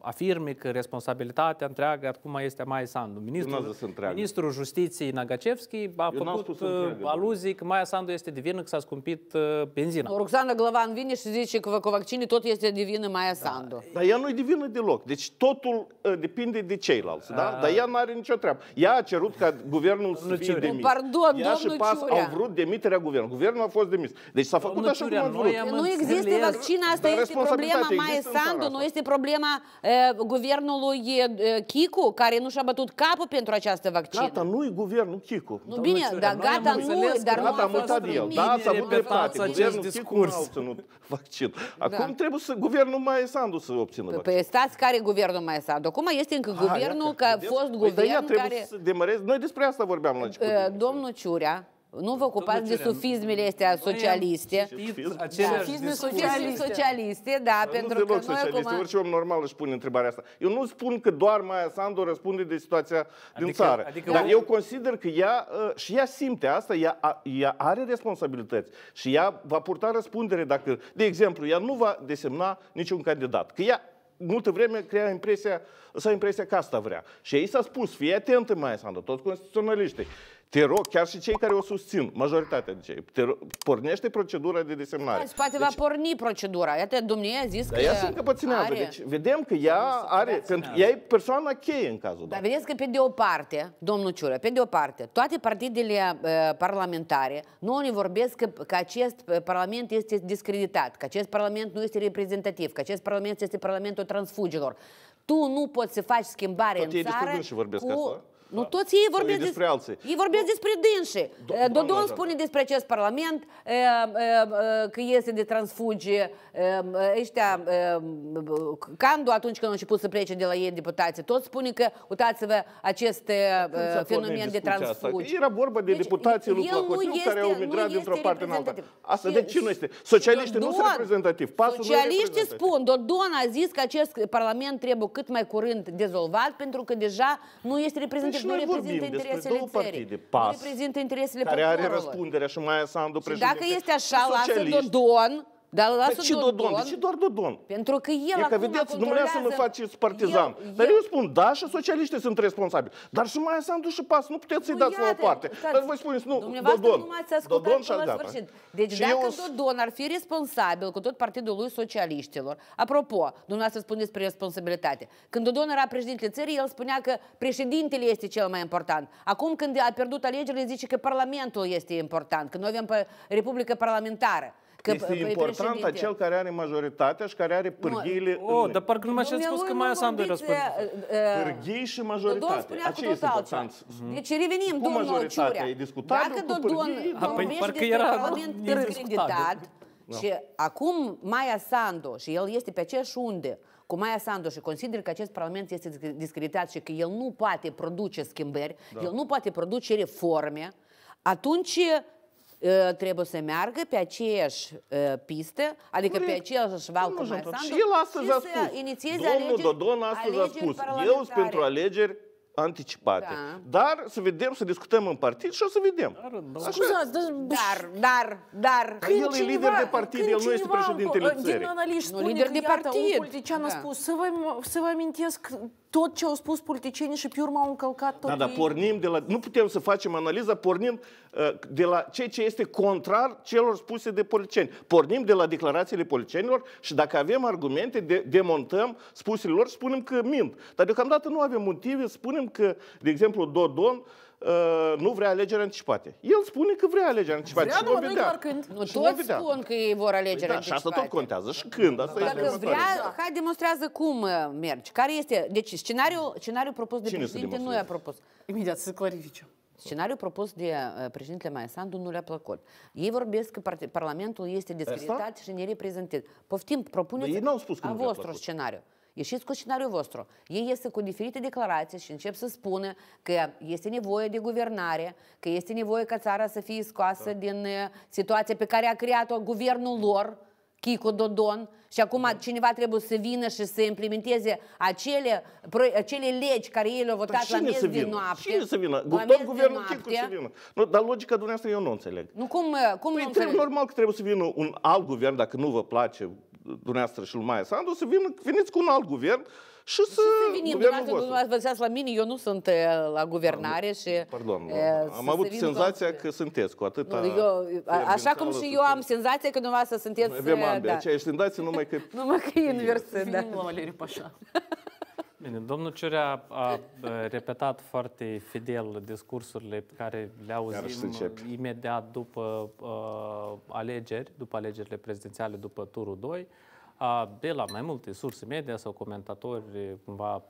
[SPEAKER 2] afirme că responsabilitatea întreagă acum este mai Sandu. Ministrul, ministrul Justiției Nagacevski a Eu făcut aluzii că Maia Sandu este divină că s-a scumpit uh, benzina.
[SPEAKER 4] Roxana Glavan vine și zice că cu vaccini tot este divină Maia da.
[SPEAKER 3] Dar ea nu e divină deloc. Deci totul uh, depinde de ceilalți. Da? Dar ea nu are nicio treabă. Ea a cerut ca guvernul să fie demis. Pardon, ea și PAS Ciurea. au vrut demiterea guvernului. Guvernul a fost demis. Deci s-a făcut domnul așa Ciurea, cum a vrut. Nu există vaccin, asta este problema Mae Sandu, nu
[SPEAKER 4] este problema guvernului Chicu, care nu și-a bătut capul pentru această vaccină. Gata,
[SPEAKER 3] nu-i guvernul Chicu. Nu, bine, dar gata, nu dar nu a fost primit. Da, s-a avut dreptate. Guvernul Chicu nu vaccin. Da. Acum trebuie să guvernul Mae Sandu să obțină vaccin.
[SPEAKER 4] Păi stați care guvernul Mae Sandu. Acum este încă guvernul, că a fost păi guvern care...
[SPEAKER 3] Noi despre asta vorbeam la început.
[SPEAKER 4] Domnul Ciurea, nu vă ocupați de sufismele astea socialiste. Da,
[SPEAKER 3] Sufisme socialiste. Da.
[SPEAKER 4] socialiste, da, nu pentru că noi socialiste. acum... Orice
[SPEAKER 3] om normal își pune întrebarea asta. Eu nu spun că doar Maia Sandu răspunde de situația adică, din țară. Adică dar eu consider că ea ă, și ea simte asta, ea, ea are responsabilități și ea va purta răspundere dacă, de exemplu, ea nu va desemna niciun candidat. Că ea multă vreme crea impresia, s-a impresia că asta vrea. Și ei s-a spus, fii atentă, Maia Sandu, toți constituționaliștii. Te rog, chiar și cei care o susțin, majoritatea de cei, te rog, pornește procedura de desemnare. Azi,
[SPEAKER 4] poate deci, va porni procedura. Iată, domnie a zis că ea se încăpățânează. Are... Deci
[SPEAKER 3] vedem că ea are, pentru, ea e persoana cheie în cazul. Dar
[SPEAKER 4] vedeți că pe de o parte, domnul Ciură, pe de o parte, toate partidele uh, parlamentare nu ne vorbesc că, că acest uh, parlament este discreditat, că acest parlament nu este reprezentativ, că acest parlament este parlamentul transfugilor. Tu nu poți să faci schimbare Tot în țară și vorbesc cu... asta. Nu da. toți ei vorbesc despre alții. Ei vorbesc despre Do eh, Dodon spune despre acest parlament eh, eh, că este de transfugie. Ăștia, Candu, atunci când au început să plece de la ei deputații, tot spune că, uitați-vă, acest fenomen de transfugie.
[SPEAKER 3] Era vorba de deci, deputații lui Plăcotniu care au migrat dintr-o parte în alta. Asta de ce nu este? Socialiștii nu sunt reprezentativi. Socialiștii spun,
[SPEAKER 4] Dodon a zis că acest parlament trebuie cât mai curând dezolvat pentru că deja nu este reprezentativ deci nu noi vorbim despre două partide. PAS, reprezintă interesele care are răspunderea
[SPEAKER 3] și Maia Sandu președinte. Și dacă este așa, lasă
[SPEAKER 4] Dodon dar lasă Dar ce Dodon, Dodon. De ce
[SPEAKER 3] doar Dodon?
[SPEAKER 4] Pentru că el e că, vedeți, nu vrea să mă faceți
[SPEAKER 3] partizan. El, Dar el... eu spun, da, și socialiștii sunt responsabili. Dar și mai Sandu și Pas, nu puteți să-i păi dați la o parte. Dar păi voi spuneți, nu, Dodon. Dodon și la Deci și dacă eu...
[SPEAKER 4] Dodon ar fi responsabil cu tot partidul lui socialiștilor, apropo, dumneavoastră spuneți despre responsabilitate. Când Dodon era președintele țării, el spunea că președintele este cel mai important. Acum când a pierdut alegerile, zice că parlamentul este important, că noi avem pe Republică Parlamentară. Că este păi important acel
[SPEAKER 3] care are majoritatea și care are pârghiile O, oh, dar parcă numai ce spus că mai am doi răspund. Pârghii și majoritatea. Domnul spunea este important? Mhm.
[SPEAKER 4] Deci revenim, domnul Ciurea. Dacă domnul parcă era parlament discreditat, da. și acum Maia Sandu și el este pe aceeași unde cu Maia Sandu și consider că acest parlament este discreditat și că el nu poate produce schimbări, da. el nu poate produce reforme, atunci trebuie să meargă pe aceeași uh, pistă, adică Corect. pe același val cu Marsandu, și el astăzi și a spus, inițieze domnul alegeri, Dodon astăzi a spus, eu sunt pentru
[SPEAKER 3] alegeri anticipate. Da. Dar să vedem, să discutăm în partid și o să vedem. Dar,
[SPEAKER 4] dar, Scuzați,
[SPEAKER 3] dar, dar, dar, dar. el cineva, e lider de partid, el nu este președintele țării. Din
[SPEAKER 1] analiști spune nu, lider că, de partid. Iată, un politician da. a spus, să vă, să vă amintesc tot ce au spus politicienii și pe urmă au încălcat tot. Da, dar pornim
[SPEAKER 3] de la... Nu putem să facem analiza pornim uh, de la ceea ce este contrar celor spuse de politicieni. Pornim de la declarațiile politicienilor și dacă avem argumente, de, demontăm spusele lor și spunem că mint. Dar deocamdată nu avem motive, spunem că, de exemplu, Dodon ă, nu vrea alegeri anticipate. El spune că vrea alegeri anticipate. Vrea, nu, doar când.
[SPEAKER 4] Nu, și toți vedea. spun că ei vor alegeri păi, da, anticipate. Și asta tot contează.
[SPEAKER 3] Și când? Asta Dacă e vrea, da.
[SPEAKER 4] hai demonstrează cum ă, mergi. Care este? Deci scenariul, scenariul propus de Cine președinte nu i-a propus. Imediat să clarificăm. Scenariul propus de ă, președintele Maia Sandu nu le-a plăcut. Ei vorbesc că Parlamentul este discreditat și nereprezentat. Poftim, propuneți a vostru scenariu ieșiți cu scenariul vostru. Ei ies cu diferite declarații și încep să spună că este nevoie de guvernare, că este nevoie ca țara să fie scoasă da. din uh, situația pe care a creat-o guvernul lor, Chico Dodon și acum da. cineva trebuie să vină și să implementeze acele, acele legi care ei le-au votat la miez din noapte. Cine să vină? Tot guvernul Chico să vină.
[SPEAKER 3] Nu, dar logica dumneavoastră eu nu înțeleg.
[SPEAKER 4] Nu, cum, uh, cum păi nu înțeleg?
[SPEAKER 3] normal că trebuie să vină un alt guvern dacă nu vă place dumneavoastră și lui Maia Sandu, să vin, veniți cu un alt guvern și să... să venim dumneavoastră,
[SPEAKER 4] la mine, eu nu sunt uh, la guvernare și... Pardon, e, uh, am avut
[SPEAKER 3] senzația că sunteți cu atât. așa cum și
[SPEAKER 4] eu am senzația că dumneavoastră sunteți... Avem uh, ambii da.
[SPEAKER 3] aceeași senzație, numai că... numai că e invers, da. Venim la Valeriu
[SPEAKER 1] Pașa.
[SPEAKER 2] Bine, domnul Ciurea a repetat foarte fidel discursurile pe care le auzim imediat după uh, alegeri, după alegerile prezidențiale, după turul 2. Uh, de la mai multe surse media sau comentatori cumva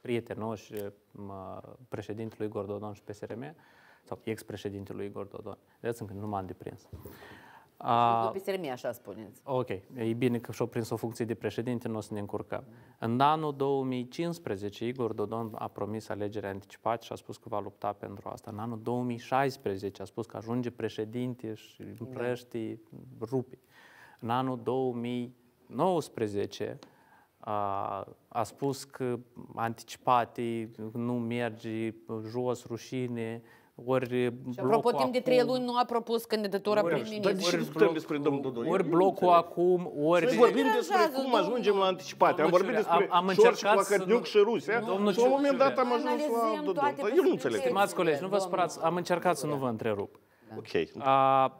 [SPEAKER 2] prietenoși uh, președintelui Gordodon și PSRM, sau ex-președintelui Gordodon. Vedeți, încă nu m-am deprins. A... După
[SPEAKER 4] Sermie, așa spuneți.
[SPEAKER 2] Ok, e bine că și o prins o funcție de președinte, nu o să ne încurcăm. În anul 2015, Igor Dodon a promis alegeri anticipate și a spus că va lupta pentru asta. În anul 2016 a spus că ajunge președinte și da. împrăști rupi. În anul 2019 a, a spus că anticipate nu merge jos, rușine, ori și apropo, timp acum, de
[SPEAKER 4] trei luni nu a propus candidatura prim-ministru.
[SPEAKER 2] Ori, blocul acum, păi ori... Să vorbim despre cum ajungem la anticipate. Am vorbit despre am, am și
[SPEAKER 3] Rusia și la un moment dat am ajuns la Dodon. Eu nu înțeleg. Stimați colegi, nu vă
[SPEAKER 2] spărați, am încercat să nu vă întrerup. Ok.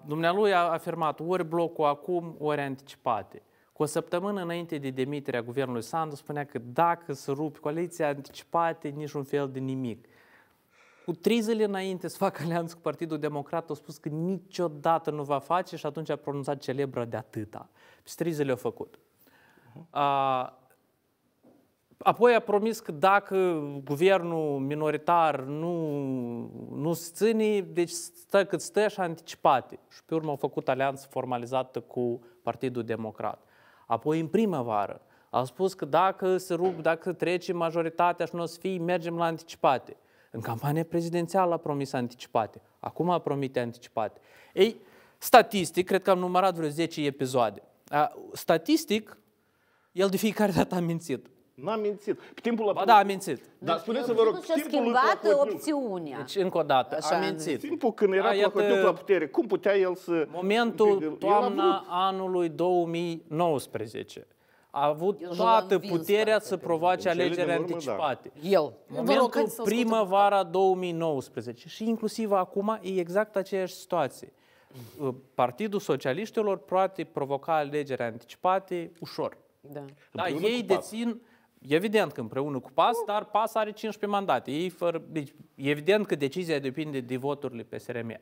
[SPEAKER 2] dumnealui a afirmat ori blocul acum, ori anticipate. Cu o săptămână înainte de demiterea guvernului Sandu spunea că dacă se rupi coaliția anticipate, niciun fel de nimic cu trei zile înainte să facă alianță cu Partidul Democrat, au spus că niciodată nu va face și atunci a pronunțat celebră de atâta. Și deci trei zile au făcut. Uh-huh. A, apoi a promis că dacă guvernul minoritar nu, nu se ține, deci stă cât stă și anticipate. Și pe urmă au făcut alianță formalizată cu Partidul Democrat. Apoi în primăvară a spus că dacă se rup, dacă trece majoritatea și nu o să fie, mergem la anticipate. În campania prezidențială a promis anticipate. Acum a promite anticipate. Ei, statistic, cred că am numărat vreo 10 episoade. Statistic, el de fiecare dată a mințit. N-a mințit. Pe timpul Ba da, a mințit. Dar deci spuneți-vă, vă rog, Timpul a schimbat
[SPEAKER 4] opțiunea. Deci,
[SPEAKER 2] încă o dată, Așa, a mințit.
[SPEAKER 3] Timpul când era Plahotniuc la putere, cum putea el să... Momentul toamna
[SPEAKER 2] anului 2019 a avut Eu toată puterea să provoace alegerile da. anticipate. Da. El. Momentul primăvara 2019 și inclusiv acum e exact aceeași situație. Uh, Partidul Socialiștilor poate provoca alegeri anticipate ușor.
[SPEAKER 1] Da. Dar ei dețin,
[SPEAKER 2] evident că împreună cu PAS, da. dar PAS are 15 mandate. Ei fără, deci, evident că decizia depinde de voturile PSRM.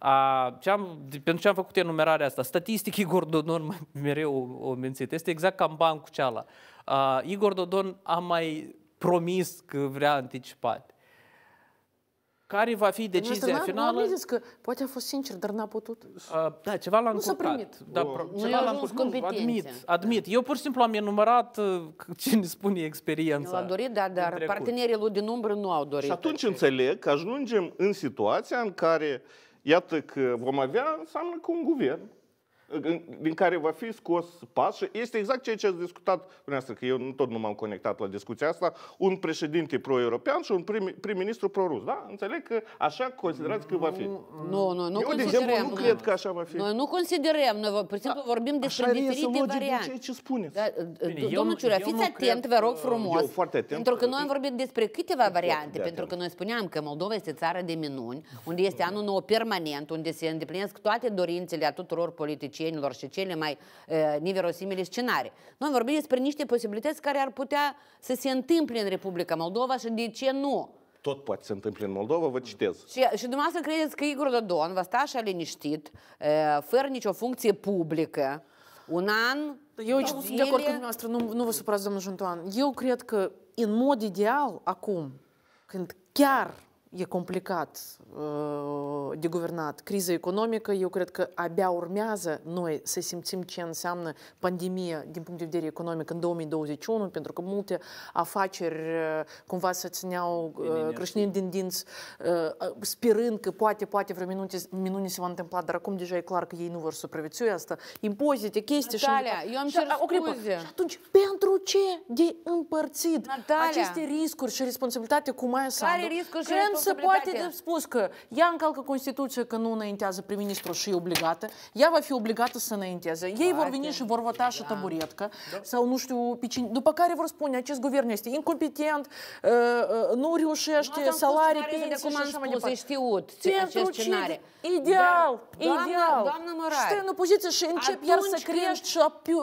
[SPEAKER 2] A, ce am, pentru ce am făcut enumerarea asta? Statistic, Igor Dodon mereu o, o mențit, Este exact ca în ban cu ceala. A, Igor Dodon a mai promis că vrea anticipat. Care va fi decizia asta, finală? Nu
[SPEAKER 1] că poate a fost sincer, dar n-a putut.
[SPEAKER 2] Uh, da, ceva l-a încurcat. Da, pro- nu ceva l-a încurcat. Admit, admit. Eu pur și simplu am enumerat uh, ce ne spune experiența. Nu a dorit, da,
[SPEAKER 4] dar partenerii lui din umbră nu au dorit. Și atunci
[SPEAKER 3] înțeleg că ajungem în situația în care uh, Iată că vom avea, înseamnă că un guvern din care va fi scos pas și este exact ceea ce ați discutat dumneavoastră, că eu tot nu m-am conectat la discuția asta, un președinte pro-european și un prim-ministru pro-rus, da? Înțeleg că așa considerați că va fi. Nu,
[SPEAKER 4] nu, nu eu, de exemplu, nu cred
[SPEAKER 3] că așa va fi. Noi
[SPEAKER 4] nu considerăm, noi, pur și simplu, vorbim despre diferite variante. Așa ce spuneți. Da, domnul Ciurea, fiți atent, vă rog frumos. Eu foarte atent. Pentru că noi am vorbit despre câteva variante, pentru că noi spuneam că Moldova este țară de minuni, unde este anul nou permanent, unde se îndeplinesc toate dorințele a tuturor politicienilor și cele mai uh, neverosimile scenarii. Noi vorbim despre niște posibilități care ar putea să se întâmple în Republica Moldova și de ce nu?
[SPEAKER 3] tot poate să se întâmple în Moldova, vă citez.
[SPEAKER 4] Și, și dumneavoastră credeți că Igor Dodon va sta așa liniștit, fără nicio funcție publică, un an... Eu aici sunt de acord cu
[SPEAKER 1] dumneavoastră, nu, nu vă supărați, domnul Juntoan. Eu cred că, în mod ideal, acum, când chiar e complicat uh, de guvernat. Criza economică, eu cred că abia urmează noi să simțim ce înseamnă pandemia din punct de vedere economic în 2021, pentru că multe afaceri uh, cumva se țineau crâșnind din dinți, uh, sperând că poate, poate vreo minute, minune se va întâmpla, dar acum deja e clar că ei nu vor supraviețui asta. Impozite, chestii Natalia, și... eu am și, o clipă. și atunci, pentru ce de împărțit Natalia. aceste riscuri și responsabilitate cu mai Care riscuri și se poate de spus că ea încalcă Constituția că nu înaintează prim-ministru și e obligată, ea va fi obligată să înainteze. Ei vor veni și vor vota și da. taburetcă da. sau nu știu pe cine, după care vor spune acest guvern este incompetent, uh, uh, nu reușește salarii, pensii și așa mai departe. știut Pentru cine? Ideal! Da. Ideal! Și Morar! în opoziție și încep iar să crești
[SPEAKER 4] și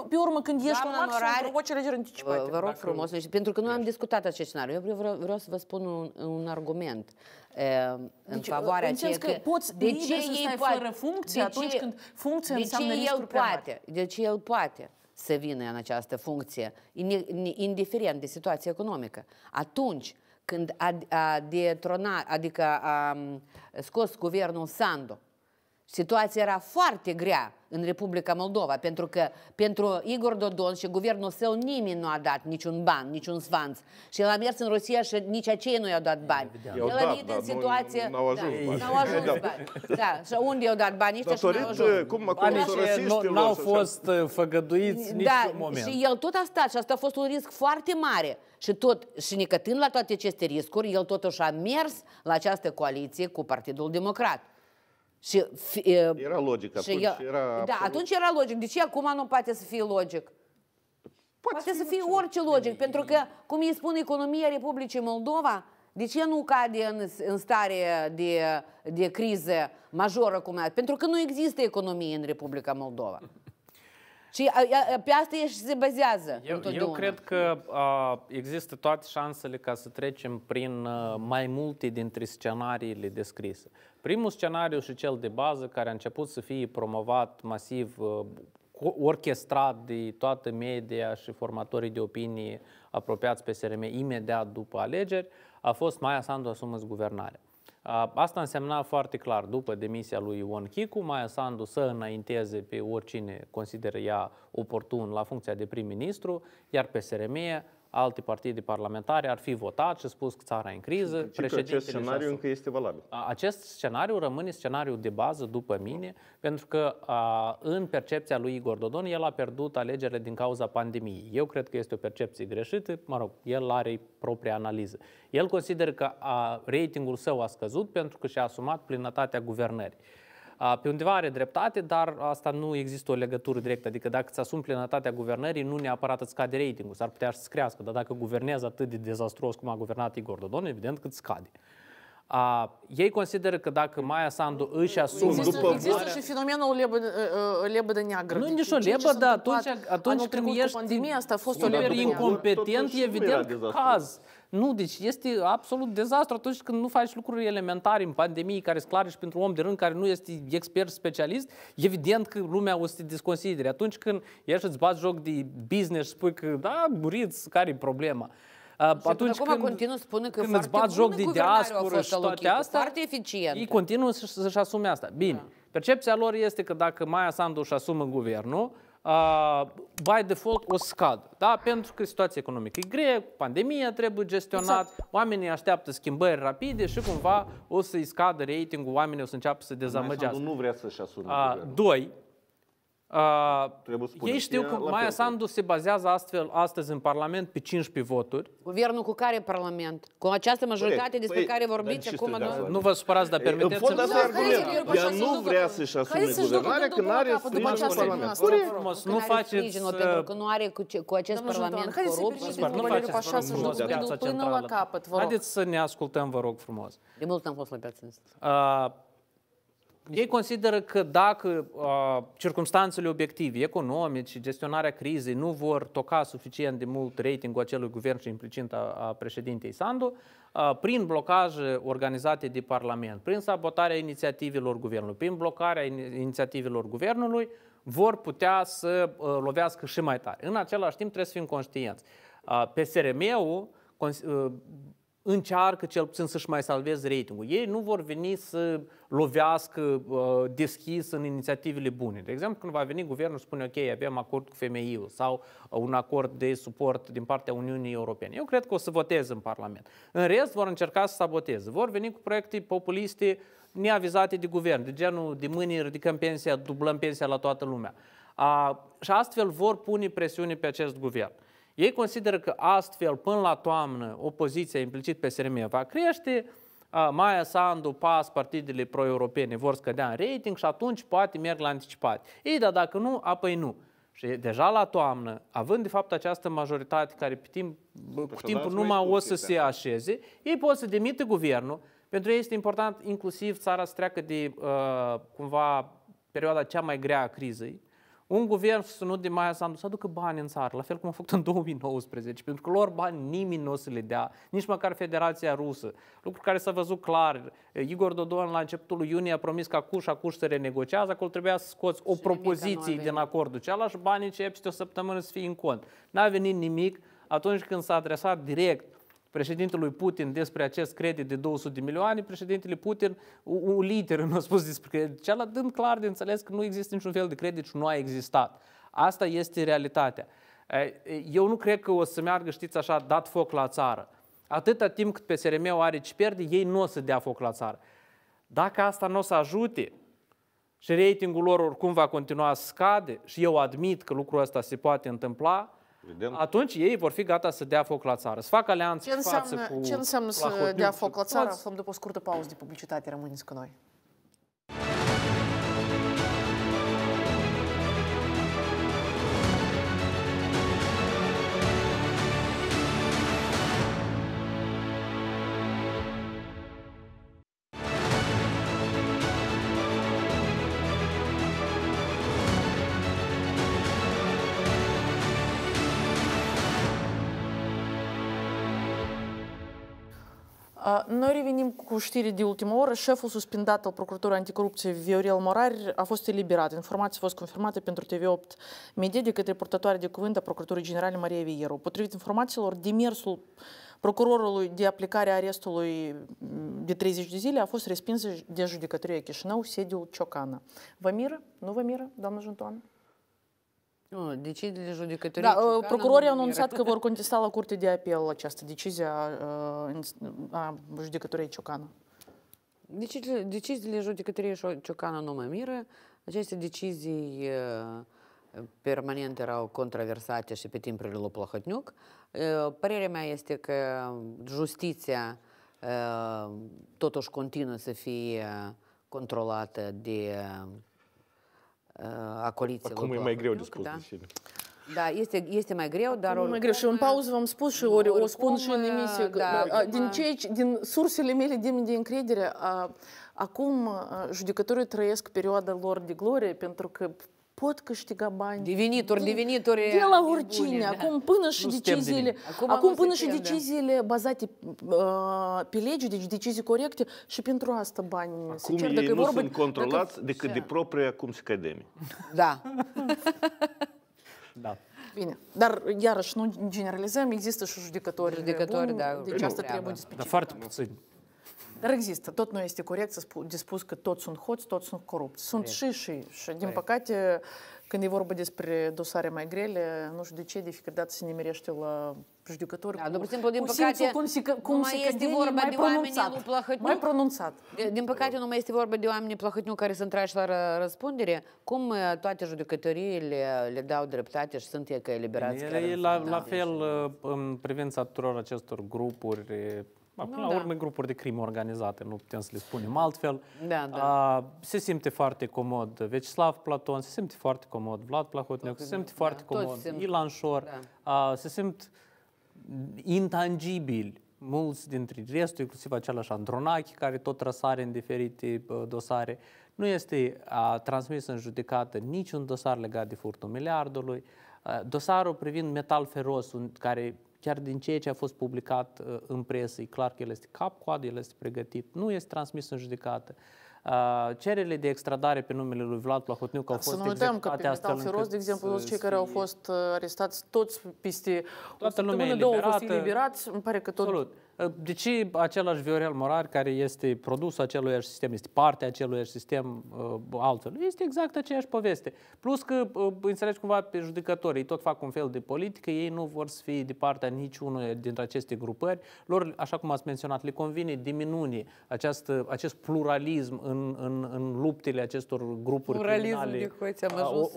[SPEAKER 4] pe urmă când ești la maximum, provoci alegeri anticipate. Vă rog frumos, deci pentru că noi am discutat acest scenariu. Eu vreau, să vă spun un argument. Ehm, în deci, favoarea în sens că, că poți de ce să stai poate, fără funcție de atunci ce, când funcția de înseamnă ce el poate, De ce el poate să vină în această funcție, indiferent de situația economică. Atunci când a, a detronat, adică a scos guvernul Sandu, Situația era foarte grea în Republica Moldova, pentru că pentru Igor Dodon și guvernul său nimeni nu a dat niciun ban, niciun svanț. Și el a mers în Rusia și nici aceia nu i-au dat bani. Eu el a venit da, în situație... N-au ajuns da, bani. bani. Da, și unde i-au dat bani ăștia și n-au ajuns.
[SPEAKER 2] Cum, au fost uh, făgăduiți da, niciun da, moment. Și
[SPEAKER 4] el tot a stat și asta a fost un risc foarte mare. Și tot, și nicătând la toate aceste riscuri, el totuși a mers la această coaliție cu Partidul Democrat.
[SPEAKER 3] Și, era logic atunci. Și, era da, absolut... atunci
[SPEAKER 4] era logic. De ce acum nu poate să fie logic? Poate, poate să fie orice logic, e, pentru că, cum îi spune economia Republicii Moldova, de ce nu cade în, în stare de, de criză majoră cum e? Pentru că nu există economie în Republica Moldova. Și pe asta și se bazează eu, eu cred
[SPEAKER 2] că a, există toate șansele ca să trecem prin a, mai multe dintre scenariile descrise. Primul scenariu și cel de bază care a început să fie promovat masiv, uh, orchestrat de toată media și formatorii de opinie apropiați SRM imediat după alegeri, a fost Maia Sandu asumă guvernarea. Asta însemna foarte clar, după demisia lui Ion Chicu, Maia Sandu să înainteze pe oricine consideră ea oportun la funcția de prim-ministru, iar pe SRM alte partide parlamentare ar fi votat și spus că țara e în criză. Și președintele acest scenariu încă este valabil. Acest scenariu rămâne scenariul de bază după mine, pentru că a, în percepția lui Igor Dodon, el a pierdut alegerile din cauza pandemiei. Eu cred că este o percepție greșită, mă rog, el are propria analiză. El consideră că a, ratingul său a scăzut pentru că și-a asumat plinătatea guvernării. Pe undeva are dreptate, dar asta nu există o legătură directă. Adică dacă îți asumi plenătatea guvernării, nu neapărat îți scade ratingul, s-ar putea să crească. Dar dacă guvernează atât de dezastruos cum a guvernat Igor Dodon, evident că îți scade. A, ei consideră că dacă Maia Sandu își asumă... Există, după există marea... și
[SPEAKER 1] fenomenul ă, ă, lebă de neagră. Nu nici o dar
[SPEAKER 2] atunci, atunci când ești pandemia, asta a fost de neagră. incompetent, evident, caz. Dezastru nu, deci este absolut dezastru atunci când nu faci lucruri elementare în pandemie, care sunt clare și pentru om de rând care nu este expert specialist, evident că lumea o să te desconsidere. Atunci când ieși îți bați joc de business și spui că da, muriți, care e problema? Și atunci acum când, continuu spune
[SPEAKER 4] că când îți bat joc de diaspora, și toate astea, foarte eficient. Ei
[SPEAKER 2] continuă să-și asume asta. Bine, da. percepția lor este că dacă Maia Sandu își asumă guvernul, by default o scad. da? pentru că situația economică e grea, pandemia trebuie gestionat, exact. oamenii așteaptă schimbări rapide și cumva o să-i scadă ratingul, oamenii o să înceapă să dezamăgească. Nu
[SPEAKER 3] vrea să-și asume. Uh,
[SPEAKER 2] doi, Uh, Ei știu că Maia Sandu se bazează astfel astăzi în Parlament pe 15 voturi.
[SPEAKER 4] Guvernul cu care Parlament? Cu această majoritate Corect. despre păi, care vorbiți acum? Nu, nu
[SPEAKER 2] vă supărați, dar permiteți-mi... În fond, asta argument. Ea nu vrea să-și asume guvernarea că nu are sprijinul uh, Parlament. Nu faceți... Că
[SPEAKER 4] nu are cu acest Parlament corupt. Nu faceți frumos. Până la capăt, vă rog. Haideți
[SPEAKER 2] să ne ascultăm, vă rog frumos. De mult am fost la piață. Ei consideră că dacă uh, circumstanțele obiective, economice, și gestionarea crizei nu vor toca suficient de mult ratingul acelui guvern și implicit a, a președintei Sandu, uh, prin blocaje organizate de Parlament, prin sabotarea inițiativelor guvernului, prin blocarea inițiativelor guvernului, vor putea să uh, lovească și mai tare. În același timp trebuie să fim conștienți. Uh, PSRM-ul încearcă cel puțin să-și mai salveze ratingul. Ei nu vor veni să lovească uh, deschis în inițiativele bune. De exemplu, când va veni guvernul și spune, ok, avem acord cu fmi sau uh, un acord de suport din partea Uniunii Europene. Eu cred că o să voteze în Parlament. În rest, vor încerca să saboteze. Vor veni cu proiecte populiste neavizate de guvern, de genul de mâini ridicăm pensia, dublăm pensia la toată lumea. Uh, și astfel vor pune presiune pe acest guvern. Ei consideră că astfel, până la toamnă, opoziția, implicit SRM va crește, Maia Sandu, PAS, partidele pro-europene vor scădea în rating și atunci poate merg la anticipat. Ei, dar dacă nu, apoi nu. Și deja la toamnă, având de fapt această majoritate care pe timp, deci cu timpul numai o să se așeze, ei pot să demită guvernul. Pentru ei este important inclusiv țara să treacă de uh, cumva perioada cea mai grea a crizei un guvern susținut de Maia Sandu să aducă bani în țară, la fel cum a făcut în 2019, pentru că lor bani nimeni nu o să le dea, nici măcar Federația Rusă. Lucru care s-a văzut clar. Igor Dodon la începutul lui iunie a promis că acuș, acuș se renegociază, acolo trebuia să scoți o propoziție din acordul Cealași bani începe ce peste o săptămână să fie în cont. N-a venit nimic atunci când s-a adresat direct președintelui Putin despre acest credit de 200 de milioane, președintele Putin, un liter, nu a spus despre credit, cealaltă dând clar de înțeles că nu există niciun fel de credit și nu a existat. Asta este realitatea. Eu nu cred că o să meargă, știți așa, dat foc la țară. Atâta timp cât PSRM-ul are ce pierde, ei nu o să dea foc la țară. Dacă asta nu o să ajute și ratingul lor oricum va continua să scade și eu admit că lucrul ăsta se poate întâmpla, Evident. Atunci ei vor fi gata să dea foc la țară, să facă alianțe ce înseamnă,
[SPEAKER 1] față cu... Ce înseamnă să dea foc la țară? Aflăm după o scurtă pauză de publicitate, Rămâniți cu noi. Noi revenim cu știri de ultimă oră. Șeful suspendat al Procuraturii Anticorupție, Viorel Morari, a fost eliberat. Informația a fost confirmată pentru TV8 Media de către portătoare de cuvânt a Procuraturii Generale Maria Vieru. Potrivit informațiilor, demersul procurorului de aplicare a arestului mm, de 30 de zile a fost respins de judecătoria Chișinău, sediul Ciocana. Vă miră? Nu vă miră, doamnă Juntoană?
[SPEAKER 4] Deciziile judecătorii... Da, uh, procurorii au anunțat că vor
[SPEAKER 1] contesta la Curte de Apel această decizie a,
[SPEAKER 4] uh, a judecătorii Ciocană. Deciziile, deciziile judecătorii Ciocană nu mă miră. Aceste decizii uh, permanent erau controversate și pe timpul lui Plăhătniuc. Părerea mea este că justiția totuși continuă să fie controlată de Uh, acoliță. Acum e mai greu de scos da. da, este, este mai greu, dar... Oricum, mai greu și în pauză v-am spus și ori, oricum, o spun și în uh, emisie.
[SPEAKER 1] Da, uh, că, din, cei, din sursele mele de, de încredere, a, acum judecătorii trăiesc perioada lor de glorie pentru că pot câștiga bani. Devenituri, din, De la oricine, da. acum până și deciziile, acum, până și deciziile bazate uh, pe lege, deci decizii corecte și pentru asta bani acum se cer. ei nu sunt controlați decât de
[SPEAKER 3] propria cum se academie. Da. da.
[SPEAKER 1] Bine, dar iarăși nu generalizăm, există și judecători, judecători da, deci asta trebuie da. Dar
[SPEAKER 2] foarte puțin.
[SPEAKER 1] Dar există. Tot nu este corect, de spus că toți sunt hoți, toți sunt corupți. Sunt și și. Și, din Corect. păcate, când e vorba despre dosare mai grele, nu știu de ce, de fiecare dată se nimerește la judecători da, cu, simplu, din cu păcate, cum se, cum nu se mai este vorba mai de pronunțat. Plăhătniuc, mai
[SPEAKER 4] pronunțat. din păcate nu mai este vorba de oameni plăhătniu care sunt trași la răspundere. Cum uh, toate judecătoriile le dau dreptate și sunt ei că eliberați? la, la da. fel
[SPEAKER 2] uh, în privința tuturor acestor grupuri Ba, da, până nu, la da. urmă, da. grupuri de crimă organizate, nu putem să le spunem altfel. Da, da. A, se simte foarte comod Vecislav Platon, se simte foarte comod Vlad Plahotniuc, se simte da, foarte comod Ilan Șor, da. se simt intangibili mulți dintre restul, inclusiv același Andronachi, care tot răsare în diferite dosare. Nu este a, transmis în judecată niciun dosar legat de furtul miliardului. A, dosarul privind metal feros, un, care chiar din ceea ce a fost publicat uh, în presă, e clar că el este cap-coadă, el este pregătit, nu este transmis în judecată. Uh, cererile de extradare pe numele lui Vlad Plahotniuc au fost Să nu uităm că pe Metal Feroz, de exemplu, toți cei care au
[SPEAKER 1] fost uh, arestați, toți peste Toată lumea săptămână, două, îmi pare că tot...
[SPEAKER 2] Ă, de ce același Viorel Morar, care este produs acelui sistem, este partea acelui sistem ă, altfel? Este exact aceeași poveste. Plus că, ă, înțelegi cumva, pe ei tot fac un fel de politică, ei nu vor să fie de partea niciunui dintre aceste grupări. Lor, așa cum ați menționat, le convine diminuni această, acest pluralism în, în, în luptele acestor grupuri Pluralism criminale de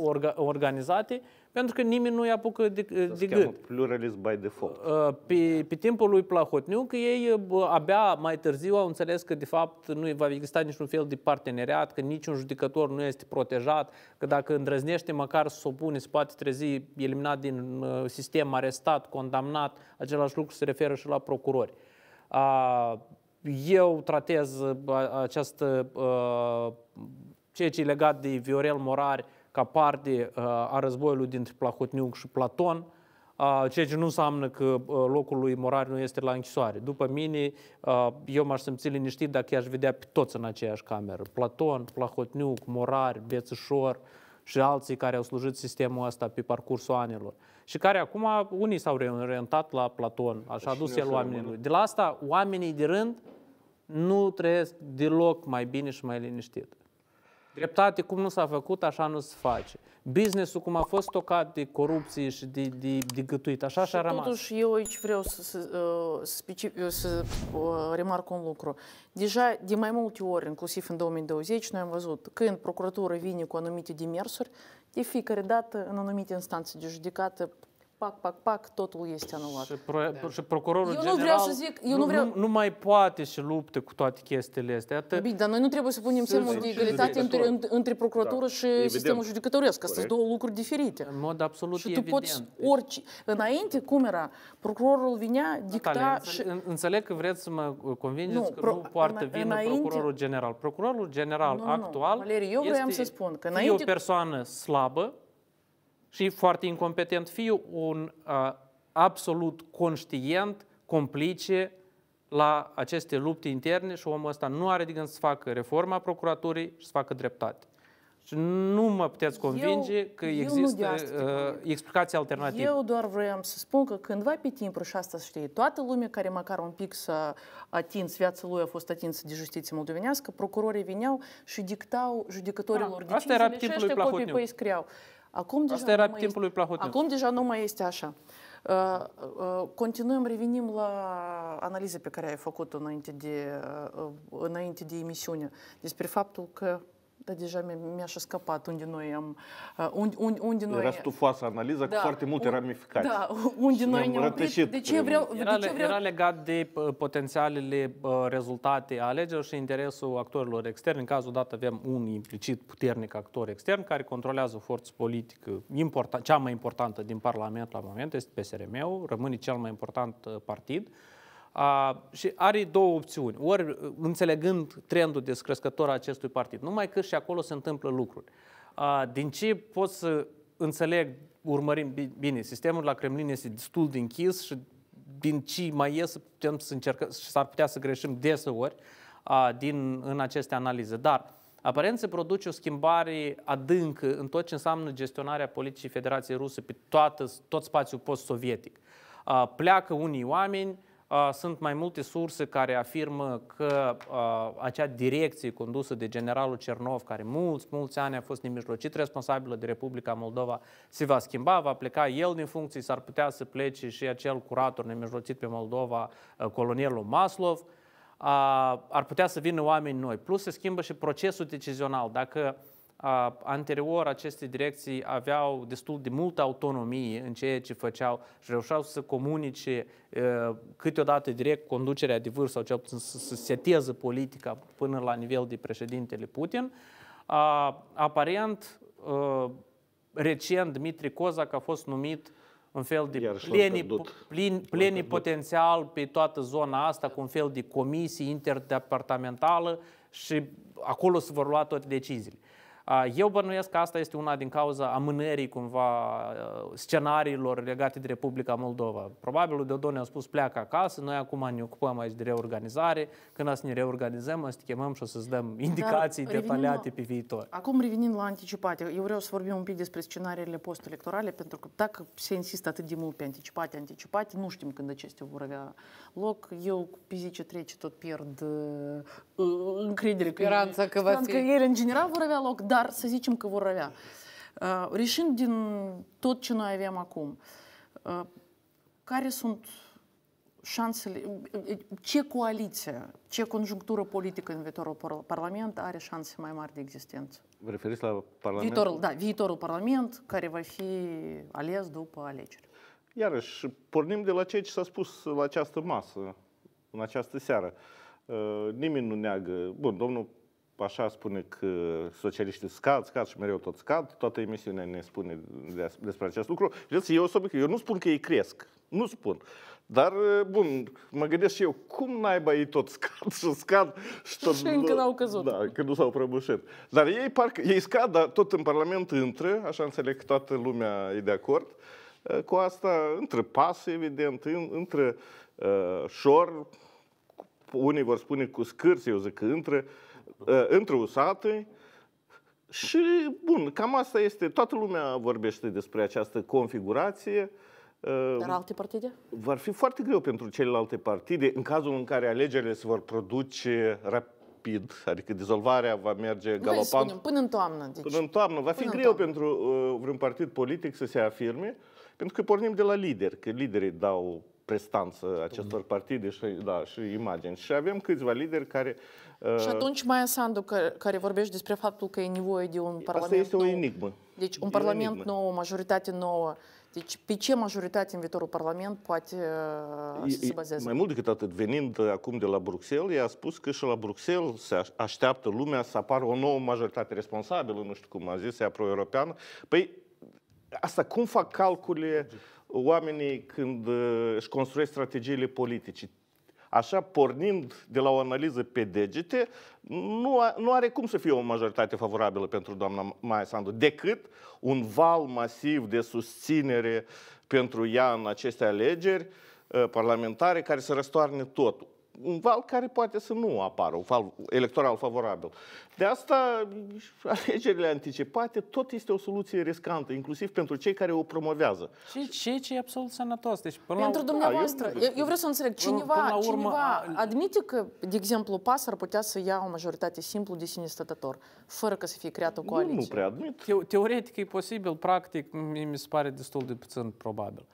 [SPEAKER 2] orga, organizate pentru că nimeni nu-i apucă de, de gât.
[SPEAKER 3] pluralism by default.
[SPEAKER 2] Uh, pe, pe timpul lui Plahotniuc, ei uh, abia mai târziu au înțeles că, de fapt, nu va exista niciun fel de parteneriat, că niciun judecător nu este protejat, că dacă îndrăznește măcar să opune, se poate trezi eliminat din uh, sistem, arestat, condamnat, același lucru se referă și la procurori. Eu tratez această, ceea ce e legat de Viorel Morari, ca parte uh, a războiului dintre Plahotniuc și Platon, uh, ceea ce nu înseamnă că uh, locul lui Morar nu este la închisoare. După mine, eu m-aș simți liniștit dacă i-aș vedea pe toți în aceeași cameră. Platon, Plahotniuc, Morar, Bețușor și alții care au slujit sistemul ăsta pe parcursul anilor. Și care acum, unii s-au reorientat la Platon, așa a dus el oamenii lui. De la asta, oamenii de rând nu trăiesc deloc mai bine și mai liniștit. Dreptate cum nu s-a făcut, așa nu se face. Businessul cum a fost tocat de corupție și de, de, de gătuit, așa și, a rămas. Totuși,
[SPEAKER 1] eu aici vreau să, să, uh, să, să uh, remarc un lucru. Deja de mai multe ori, inclusiv în 2020, noi am văzut când procuratura vine cu anumite demersuri, de fiecare dată în anumite instanțe de judecată pac, pac, pac, totul este anulat. Și,
[SPEAKER 2] pro, da. și procurorul eu general nu vreau să zic, eu nu, vreau... nu, nu mai poate și lupte cu toate chestiile astea. Atât... Bine,
[SPEAKER 1] dar noi nu trebuie să punem semnul de egalitate da. între, între procuratură da. și evident. sistemul judecătoresc. Asta sunt două lucruri diferite.
[SPEAKER 2] În mod absolut Și tu evident. poți
[SPEAKER 1] orice... Înainte, cum era? Procurorul vinea, dicta Natalia, și...
[SPEAKER 2] Înțeleg că vreți să mă uh, convingeți nu, că nu poartă vină înainte... procurorul general. Procurorul general nu, nu, actual nu. Valerii, eu vreau să spun că înainte... o persoană slabă, și foarte incompetent, fie un uh, absolut conștient, complice la aceste lupte interne și omul ăsta nu are de gând să facă reforma procuraturii și să facă dreptate. Și nu mă puteți convinge eu, că există uh, explicații alternative. Eu
[SPEAKER 1] doar vreau să spun că cândva pe timpul, și asta știe toată lumea care măcar un pic s-a atins, viața lui a fost atinsă de justiție moldovenească, procurorii vineau și dictau judecătorilor da, deciziile asta era și ăștia copii pe păi scriau. Acum deja Asta era timpul este, lui Plahotniuc. Acum deja nu mai este așa. Uh, uh, continuăm, revenim la analiza pe care ai făcut-o înainte de, uh, înainte de emisiune, despre faptul că da, deja mi aș și scăpat unde noi am... Unde, unde, unde Era
[SPEAKER 3] stufoasă analiza da, cu foarte multe un, ramificații. Da,
[SPEAKER 1] unde și noi ne-am rătășit. De ce vreau, era, de ce vreau... era
[SPEAKER 3] legat de
[SPEAKER 2] potențialele ă, rezultate a alegerilor și interesul actorilor externi. În cazul dat avem un implicit puternic actor extern care controlează o forță politică important, cea mai importantă din Parlament la moment, este PSRM-ul, rămâne cel mai important ă, partid. A, și are două opțiuni. Ori uh, înțelegând trendul descrescător a acestui partid, numai că și acolo se întâmplă lucruri. A, din ce pot să înțeleg, urmărim bine, sistemul la Kremlin este destul de închis și din ce mai să putem să încercăm, s-ar putea să greșim deseori a, din, în aceste analize. Dar aparent se produce o schimbare adâncă în tot ce înseamnă gestionarea politicii Federației Ruse pe toată, tot spațiul post-sovietic. A, pleacă unii oameni, Uh, sunt mai multe surse care afirmă că uh, acea direcție condusă de generalul Cernov, care mulți, mulți ani a fost nemijlocit responsabilă de Republica Moldova, se va schimba, va pleca el din funcție, s-ar putea să plece și acel curator nemijlocit pe Moldova, uh, colonelul Maslov, ar putea să vină oameni noi. Plus se schimbă și procesul decizional. Dacă anterior aceste direcții aveau destul de multă autonomie în ceea ce făceau și reușeau să comunice câteodată direct conducerea de vârf sau cel puțin să, se seteze politica până la nivel de președintele Putin. Aparent, recent, Dmitri Cozac a fost numit un fel de pleni, potențial plenipotențial pe toată zona asta, cu un fel de comisie interdepartamentală și acolo se vor lua toate deciziile. Eu bănuiesc că asta este una din cauza amânării cumva uh, scenariilor legate de Republica Moldova. Probabil Dodon a spus pleacă acasă, noi acum ne ocupăm aici de reorganizare, când o să ne reorganizăm, o să te chemăm și o să-ți dăm da, indicații Dar detaliate la... pe viitor.
[SPEAKER 1] Acum revenind la anticipate, eu vreau să vorbim un pic despre scenariile post-electorale, pentru că dacă se insistă atât de mult pe anticipate, anticipate, nu știm când acestea vor avea loc. Eu pe zi ce trece tot pierd uh, încredere Speranța că, că ele în general vor avea loc, da dar să zicem că vor avea. Uh, Reșind din tot ce noi avem acum, uh, care sunt șansele, ce coaliție, ce conjunctură politică în viitorul Parlament are șanse mai mari de existență?
[SPEAKER 3] Vă referiți la Parlament? Viitorul, da,
[SPEAKER 1] viitorul Parlament care va fi ales după alegeri.
[SPEAKER 3] Iarăși, pornim de la ceea ce s-a spus la această masă, în această seară. Uh, nimeni nu neagă. Bun, domnul așa spune că socialiștii scad, scad și mereu tot scad, toată emisiunea ne spune despre acest lucru. Vedeți, eu, eu nu spun că ei cresc, nu spun. Dar, bun, mă gândesc și eu, cum naiba ei tot scad și scad și tot... Și încă n-au căzut. Da, că nu s-au prăbușit. Dar ei, parcă, ei scad, dar tot în Parlament intră, așa înțeleg că toată lumea e de acord eh, cu asta, între pas evident, între uh, șor, unii vor spune cu scârți, eu zic că între uh, Uh, întrusate. Și, bun, cam asta este. Toată lumea vorbește despre această configurație. Uh, Dar alte partide? Vor fi foarte greu pentru celelalte partide, în cazul în care alegerile se vor produce rapid, adică dizolvarea va merge galopant. spunem,
[SPEAKER 1] până în toamnă. Deci. Până în
[SPEAKER 3] toamnă. Va fi până greu pentru uh, vreun partid politic să se afirme, pentru că pornim de la lideri, că liderii dau prestanță acestor partide și, da, și imagini. Și avem câțiva lideri care... Uh... Și atunci
[SPEAKER 1] mai Sandu, care, care vorbește despre faptul că e nevoie de un parlament Asta este nou. o enigmă. Deci un e parlament enigmă. nou, o majoritate nouă. Deci pe ce majoritate în viitorul parlament poate uh, să se bazeze? Mai mult
[SPEAKER 3] decât atât, venind uh, acum de la Bruxelles, i-a spus că și la Bruxelles se așteaptă lumea să apară o nouă majoritate responsabilă, nu știu cum a zis, ea pro-europeană. Păi asta cum fac calcule... Logic oamenii când uh, își construiesc strategiile politice, așa pornind de la o analiză pe degete, nu, nu are cum să fie o majoritate favorabilă pentru doamna Maia Sandu, decât un val masiv de susținere pentru ea în aceste alegeri uh, parlamentare care să răstoarne totul un val care poate să nu apară, un val electoral favorabil. De asta alegerile anticipate tot este o soluție riscantă, inclusiv pentru cei care o promovează. Și ce, ce e absolut sănătos. Deci, până pentru la... dumneavoastră, A, eu, eu vreau să
[SPEAKER 1] înțeleg, cineva, până la urmă, cineva admite că, de exemplu, PAS ar putea să ia o majoritate simplu de sine stătător, fără ca să fie creată o coaliție? Nu, nu prea
[SPEAKER 2] admit. Te, teoretic e posibil, practic mi se pare destul de puțin probabil.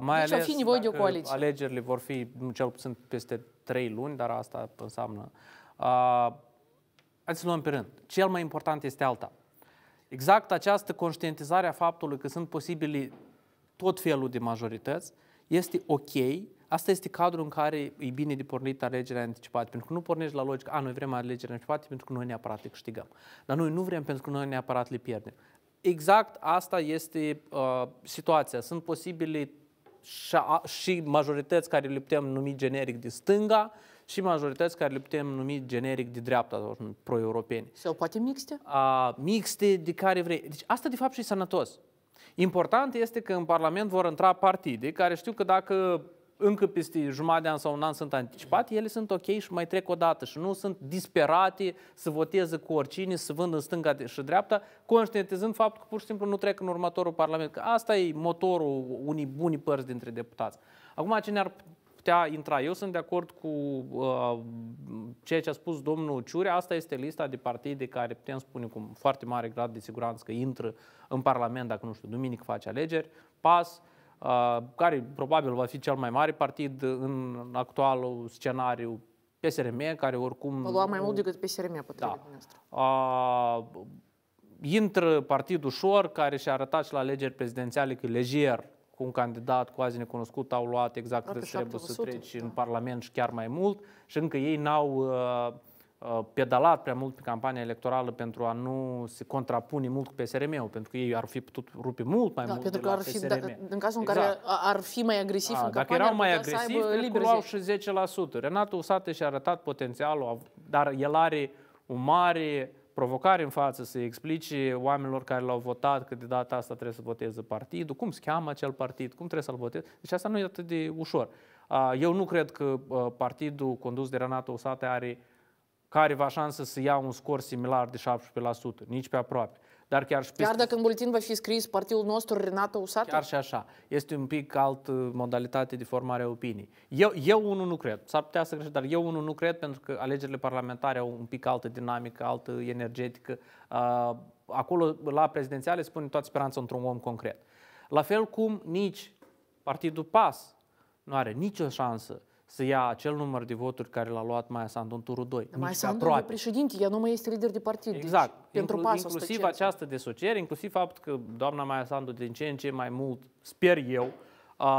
[SPEAKER 2] mai deci ales fi nevoie de o coaliție. alegerile vor fi cel puțin peste trei luni, dar asta înseamnă. Uh, hai să luăm pe rând. Cel mai important este alta. Exact această conștientizare a faptului că sunt posibile tot felul de majorități este ok. Asta este cadrul în care e bine de pornit alegerea anticipată, pentru că nu pornești la logică, a, noi vrem alegerea anticipată, pentru că noi neapărat le câștigăm. Dar noi nu vrem pentru că noi neapărat le pierdem. Exact asta este uh, situația. Sunt posibile și, a, și majorități care le putem numi generic de stânga și majorități care le putem numi generic de dreapta sau pro-europene. Sau poate mixte? A, mixte, de care vrei. Deci asta de fapt și e sănătos. Important este că în Parlament vor intra partide care știu că dacă încă peste jumătate de an sau un an sunt anticipate, ele sunt ok și mai trec o dată și nu sunt disperate să voteze cu oricine, să vând în stânga și dreapta, conștientizând faptul că pur și simplu nu trec în următorul parlament. Că asta e motorul unii buni părți dintre deputați. Acum, cine ar putea intra? Eu sunt de acord cu uh, ceea ce a spus domnul Ciurea. Asta este lista de partide care putem spune cu foarte mare grad de siguranță că intră în Parlament, dacă nu știu, duminic face alegeri. PAS, uh, Uh, care probabil va fi cel mai mare partid în actualul scenariu PSRM, care oricum... Va lua mai mult decât
[SPEAKER 1] PSRM, potrivit da.
[SPEAKER 2] A, uh, intră partid ușor, care și-a arătat și la alegeri prezidențiale că lejer cu un candidat cu azi necunoscut au luat exact cât trebuie să treci da. în Parlament și chiar mai mult și încă ei n-au uh, Uh, pedalat prea mult pe campania electorală pentru a nu se contrapune mult cu PSRM-ul, pentru că ei ar fi putut rupe mult mai da, mult pentru că ar fi, da, în cazul exact. în care exact.
[SPEAKER 1] ar fi mai agresiv a, în campania, Dacă erau mai agresivi, cred că luau
[SPEAKER 2] și 10%. Renato Usate și-a arătat potențialul, dar el are o mare provocare în față să explice oamenilor care l-au votat că de data asta trebuie să voteze partidul, cum se cheamă acel partid, cum trebuie să-l voteze. Deci asta nu e atât de ușor. Eu nu cred că uh, partidul condus de Renato Usate are care va șansă să ia un scor similar de 17%, nici pe aproape. Dar chiar, și chiar dacă
[SPEAKER 1] în buletin va fi scris partidul nostru Renato Usată? Chiar și
[SPEAKER 2] așa. Este un pic alt uh, modalitate de formare a opinii. Eu, eu unul nu cred. S-ar putea să greșesc, dar eu unul nu cred pentru că alegerile parlamentare au un pic altă dinamică, altă energetică. Uh, acolo, la prezidențiale, spune toată speranța într-un om concret. La fel cum nici partidul PAS nu are nicio șansă să ia acel număr de voturi care l-a luat Maia Sandu în turul 2. Maia Sandu e
[SPEAKER 1] președinte, ea nu mai este lider de partid. Deci exact. Deci, pentru Inclu- pasul inclusiv cer,
[SPEAKER 2] această desociere, inclusiv faptul că doamna Maia Sandu din ce în ce mai mult, sper eu,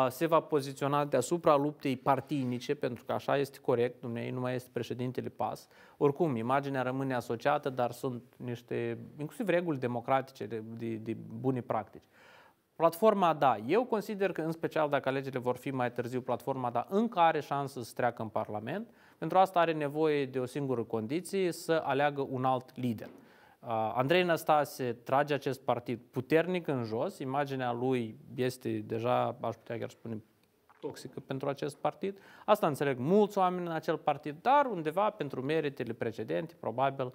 [SPEAKER 2] se va poziționa deasupra luptei partinice, pentru că așa este corect, dumnei nu mai este președintele PAS. Oricum, imaginea rămâne asociată, dar sunt niște, inclusiv reguli democratice, de, de, de bune practici. Platforma da. Eu consider că, în special dacă alegerile vor fi mai târziu, platforma da încă are șansă să treacă în Parlament. Pentru asta are nevoie de o singură condiție, să aleagă un alt lider. Uh, Andrei Năstase trage acest partid puternic în jos, imaginea lui este deja, aș putea chiar spune, toxică pentru acest partid. Asta înțeleg mulți oameni în acel partid, dar undeva pentru meritele precedente, probabil, uh,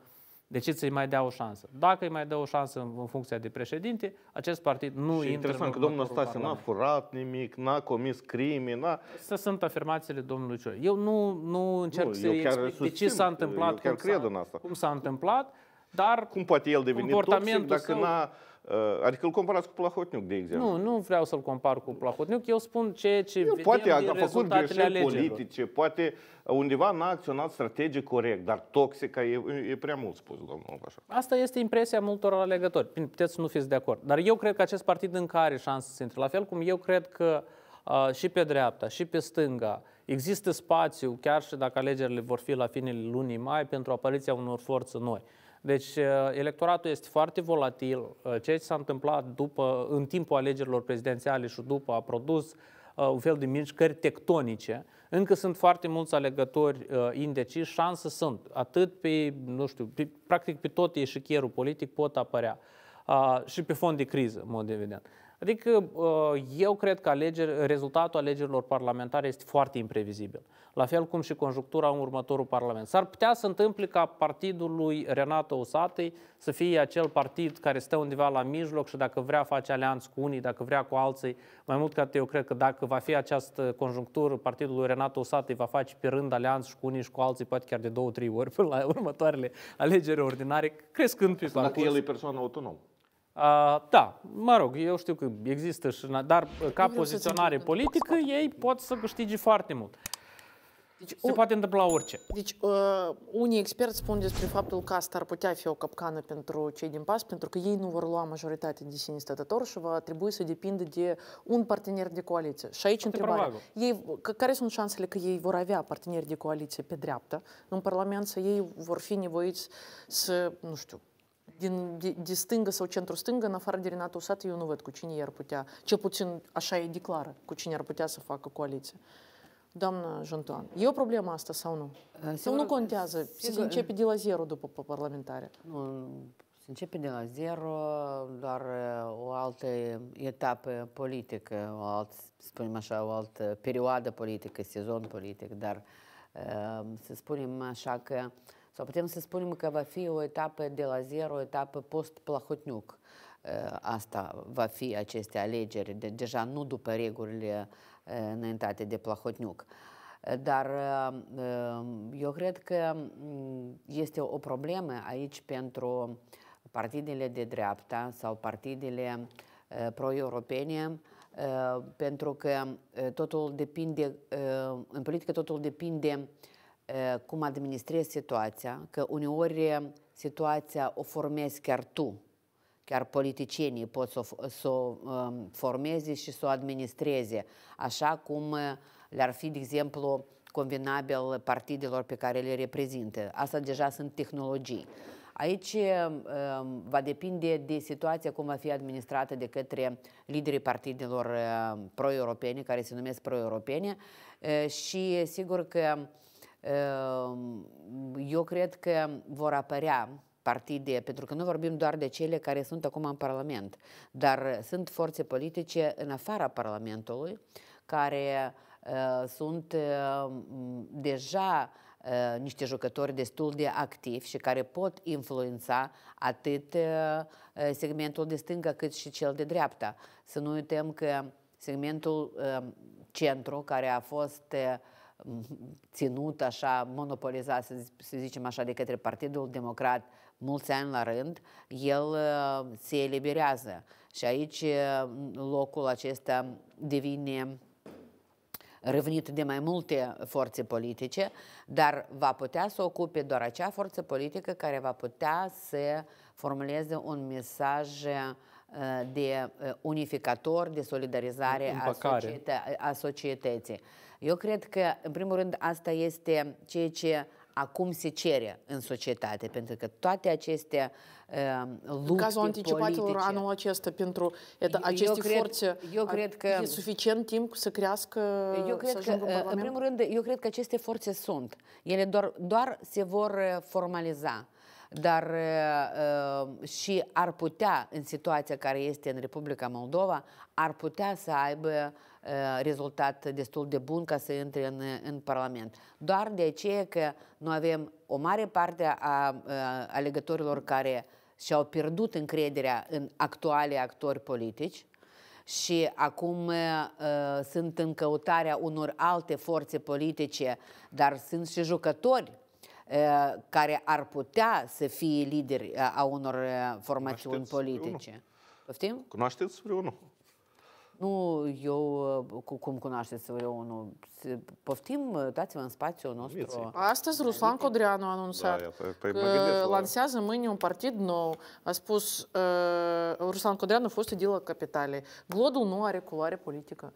[SPEAKER 2] de ce să-i mai dea o șansă? Dacă îi mai dă o șansă în funcția de președinte, acest partid nu și intră interesant că domnul Stase n-a
[SPEAKER 3] furat nimic, n-a comis crime, n-a... Să sunt afirmațiile domnului Cior. Eu nu, nu încerc nu, să explic de ce s-a întâmplat, cum, cred în asta. cum s-a întâmplat, dar cum poate el deveni toxic dacă n-a Uh, adică îl comparați cu Plahotniuc, de exemplu.
[SPEAKER 2] Nu, nu vreau să-l compar cu Plahotniuc. Eu spun ce, ce Eu, Poate a, a făcut greșeli alegerilor. politice,
[SPEAKER 3] poate uh, undeva n-a acționat strategic corect, dar toxică. e, e prea mult spus, domnul așa.
[SPEAKER 2] Asta este impresia multor alegători. Puteți să nu fiți de acord. Dar eu cred că acest partid încă are șanse să intre. La fel cum eu cred că uh, și pe dreapta, și pe stânga, există spațiu, chiar și dacă alegerile vor fi la finele lunii mai, pentru apariția unor forțe noi. Deci uh, electoratul este foarte volatil. Uh, ceea ce s-a întâmplat după, în timpul alegerilor prezidențiale și după a produs uh, un fel de mișcări tectonice. Încă sunt foarte mulți alegători indeciși, șanse sunt. Atât pe, nu știu, pe, practic pe tot ieșichierul politic pot apărea. Uh, și pe fond de criză, în mod evident. Adică uh, eu cred că alegeri, rezultatul alegerilor parlamentare este foarte imprevizibil. La fel cum și conjunctura în următorul parlament. S-ar putea să întâmple ca partidul lui Renato Usatei să fie acel partid care stă undeva la mijloc și dacă vrea face alianți cu unii, dacă vrea cu alții. Mai mult ca eu cred că dacă va fi această conjunctură, partidul lui Renato Usatei va face pe rând alianți și cu unii și cu alții, poate chiar de două, trei ori până la următoarele alegeri ordinare, crescând pe Dacă el e
[SPEAKER 3] persoană autonomă.
[SPEAKER 2] Uh, da, mă rog, eu știu că există și, dar ca poziționare politică ei pot să câștige foarte mult. Deci, Se o, poate întâmpla orice.
[SPEAKER 1] Deci, uh, unii experți spun despre faptul că asta ar putea fi o capcană pentru cei din PAS, pentru că ei nu vor lua majoritatea de sine stătător și va trebui să depindă de un partener de coaliție. Și aici întrebarea, ei, că, care sunt șansele că ei vor avea parteneri de coaliție pe dreapta în Parlament, să ei vor fi nevoiți să, nu știu, din, de, de stângă sau centru-stângă, în afară de Renato Usat, eu nu văd cu cine i-ar putea, cel puțin așa e declară, cu cine ar putea să facă coaliție. Doamna Jantoan, e o problemă asta sau nu? Uh, sau nu contează? Sigur, se începe de la zero după parlamentare.
[SPEAKER 4] Nu, se începe de la zero, doar uh, o altă etapă politică, o altă, spunem așa, o altă perioadă politică, sezon politic, dar uh, să spunem așa că uh, sau putem să spunem că va fi o etapă de la zero, o etapă post-Plahotniuc. Asta va fi aceste alegeri, de, deja nu după regulile înaintate de Plahotniuc. Dar eu cred că este o problemă aici pentru partidele de dreapta sau partidele pro-europene, pentru că totul depinde, în politică totul depinde cum administrezi situația, că uneori situația o formezi chiar tu, chiar politicienii pot să o, să o formeze și să o administreze, așa cum le-ar fi, de exemplu, convenabil partidelor pe care le reprezintă. Asta deja sunt tehnologii. Aici va depinde de situația cum va fi administrată de către liderii partidelor pro-europene, care se numesc pro-europene și sigur că Ehm, eu cred că vor apărea partide, pentru că nu vorbim doar de cele care sunt acum în Parlament, dar sunt forțe politice în afara Parlamentului care eh, sunt ehm, deja eh, niște jucători destul de activi și care pot influența atât eh, segmentul de stânga cât și cel de dreapta. Să nu uităm că segmentul ehm, centru, care a fost uh, ținut așa, monopolizat, să, să zicem așa, de către Partidul Democrat mulți ani la rând, el uh, se eliberează. Și aici uh, locul acesta devine revenit de mai multe forțe politice, dar va putea să ocupe doar acea forță politică care va putea să formuleze un mesaj uh, de unificator, de solidarizare a societății. Eu cred că, în primul rând, asta este ceea ce acum se cere în societate, pentru că toate aceste uh, lupte În cazul anticipatelor politice, anul acesta pentru et, aceste eu cred, forțe, eu cred că, e suficient timp să crească, eu cred să că, în, uh, în primul rând, eu cred că aceste forțe sunt. Ele doar, doar se vor uh, formaliza dar uh, uh, și ar putea, în situația care este în Republica Moldova, ar putea să aibă rezultat destul de bun ca să intre în, în Parlament. Doar de aceea că noi avem o mare parte a alegătorilor care și-au pierdut încrederea în actuale actori politici și acum uh, sunt în căutarea unor alte forțe politice, dar sunt și jucători care ar putea să fie lideri a unor formațiuni Cunoașteți politice. Poftim? Cunoașteți vreunul? Nu, eu, uh, cum cunoașteți Orionul, poftim, uh, dați-vă în spațiul nostru. Vieții.
[SPEAKER 1] Astăzi Ruslan Codreanu a anunțat da, iată, păi, păi că lansează mâine un partid nou. A spus uh, Ruslan Codreanu, fostul de la Capitale. Glodul nu are culoare politică.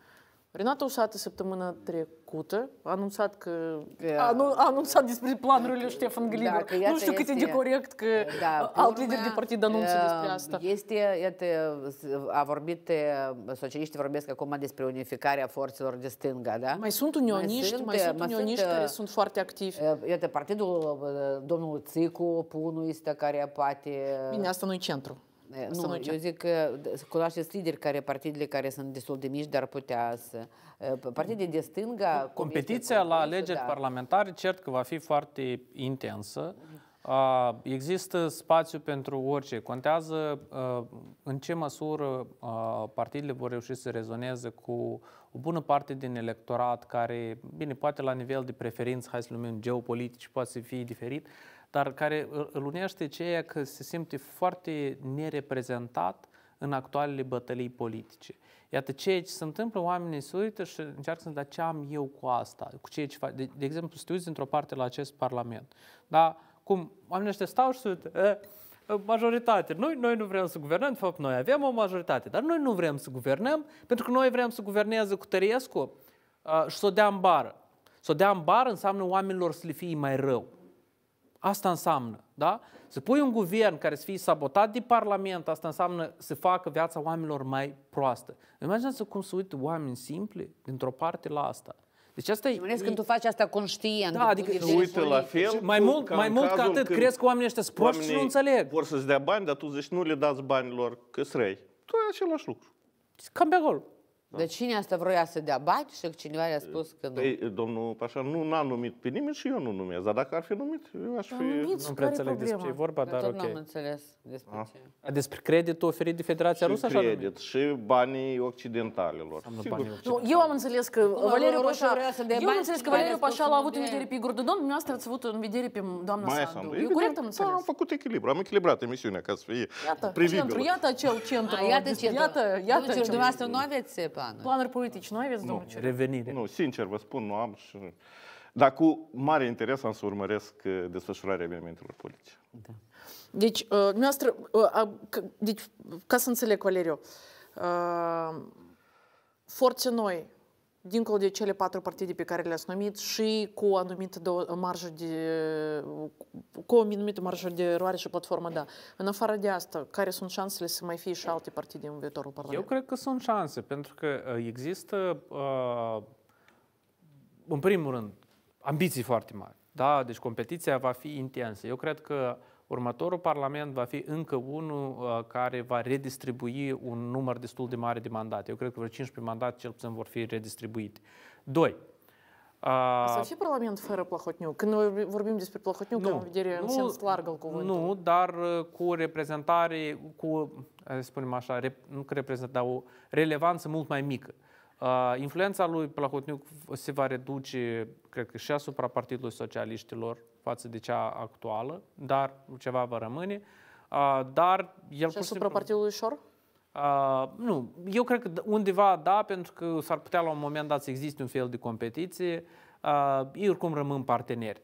[SPEAKER 1] Renata Usată săptămâna trecută a anunțat că a, nu, a anunțat despre planurile Ștefan Glibă. Da, nu știu cât este, de corect că da, alt lider de partid anunță despre asta.
[SPEAKER 4] Este, iată, a vorbit, socialiștii vorbesc acum despre unificarea forțelor de stânga, da? Mai sunt unioniști, mai sunt, mai sunt mai unioniști sunt, care sunt foarte activi. Iată, partidul domnul Țicu, Punu este care poate... Bine, asta nu e centru. Nu, nu eu zic că cunoașteți lideri care, partidele care sunt destul de mici, dar putea să... Partide de stânga... Competiția la da. alegeri da.
[SPEAKER 2] parlamentare cert că va fi foarte intensă. Există spațiu pentru orice. Contează în ce măsură partidele vor reuși să rezoneze cu o bună parte din electorat care, bine, poate la nivel de preferință, hai să numim geopolitici, poate să fie diferit, dar care îl unește ceea că se simte foarte nereprezentat în actualele bătălii politice. Iată, ceea ce se întâmplă, oamenii se uită și încearcă să da ce am eu cu asta, cu ceea ce fac. De, de exemplu, să te uiți într-o parte la acest parlament. Da? Cum oamenii ăștia stau și se uită, majoritate. Noi, noi nu vrem să guvernăm, de fapt noi avem o majoritate, dar noi nu vrem să guvernăm pentru că noi vrem să guverneze cu Tăriescu uh, și să o dea în bară. Să o dea în bară înseamnă oamenilor să le fie mai rău. Asta înseamnă, da? Să pui un guvern care să fie sabotat de Parlament, asta înseamnă să facă viața oamenilor mai proastă. Imaginați cum se uită oameni simpli dintr-o parte la asta. Deci
[SPEAKER 4] asta e... Mânesc când tu faci asta conștient. Da, adică se uită
[SPEAKER 3] la fel. Mai mult, ca mai mult ca atât, crezi că oamenii ăștia sunt proști și nu înțeleg. Vor să-ți dea bani, dar tu zici nu le dați banilor că sunt răi. Tu e același lucru. Cam pe acolo. Da. Dar
[SPEAKER 4] cine asta vroia să dea bani și cineva i-a spus că nu?
[SPEAKER 3] Păi, domnul Pașa nu n-a numit pe nimeni și eu nu numesc. Dar dacă ar fi numit, eu aș fi... nu prea înțeleg despre ce e vorba, dar, dar ok. Nu am
[SPEAKER 4] înțeles despre A? Ah. ce.
[SPEAKER 3] A, despre creditul oferit de Federația Rusă, și credit așa și banii occidentalilor.
[SPEAKER 1] Banii nu, eu am înțeles că nu, Valeriu Pașa... Eu am înțeles că Valeriu Pașa l-a avut în vedere pe Gurdodon, dumneavoastră ați avut în vedere pe doamna Sandu. Eu corect
[SPEAKER 3] am înțeles? am făcut echilibru, am echilibrat emisiunea ca să fie privibilă. Iată, centru, iată
[SPEAKER 1] acel centru. Iată, iată, iată. Dumneavoastră nu aveți planuri. Planuri politici nu aveți, domnul nu,
[SPEAKER 3] Revenire. Nu, sincer vă spun, nu am și... Dar cu mare interes am să urmăresc uh, desfășurarea evenimentelor politice. Da.
[SPEAKER 1] Deci, uh, dumneavoastră, uh, deci, ca să înțeleg, Valeriu, forțe noi, dincolo de cele patru partide pe care le-ați numit și cu o anumită marjă de, cu o anumită marjă de eroare și platformă, da. În afară de asta, care sunt șansele să mai fie și alte partide în viitorul Parlament? Eu
[SPEAKER 2] cred că sunt șanse, pentru că uh, există, uh, în primul rând, ambiții foarte mari. Da, deci competiția va fi intensă. Eu cred că uh, Următorul parlament va fi încă unul uh, care va redistribui un număr destul de mare de mandate. Eu cred că vreo 15 mandate cel puțin vor fi redistribuite. Doi, a... Uh, să fie
[SPEAKER 1] parlament fără Plahotniuc? Când noi vorbim despre Plahotniuc, nu, în vedere în sens larg al cuvântului. Nu,
[SPEAKER 2] dar uh, cu reprezentare, cu, să spunem așa, rep, nu că reprezentare, dar o relevanță mult mai mică. Uh, Influența lui Plahotniuc se va reduce, cred că și asupra Partidului Socialiștilor față de cea actuală, dar ceva va rămâne. Dar el și asupra Partidului Șor? Uh, nu, eu cred că undeva da, pentru că s-ar putea la un moment dat să existe un fel de competiție. Uh, ei oricum rămân parteneri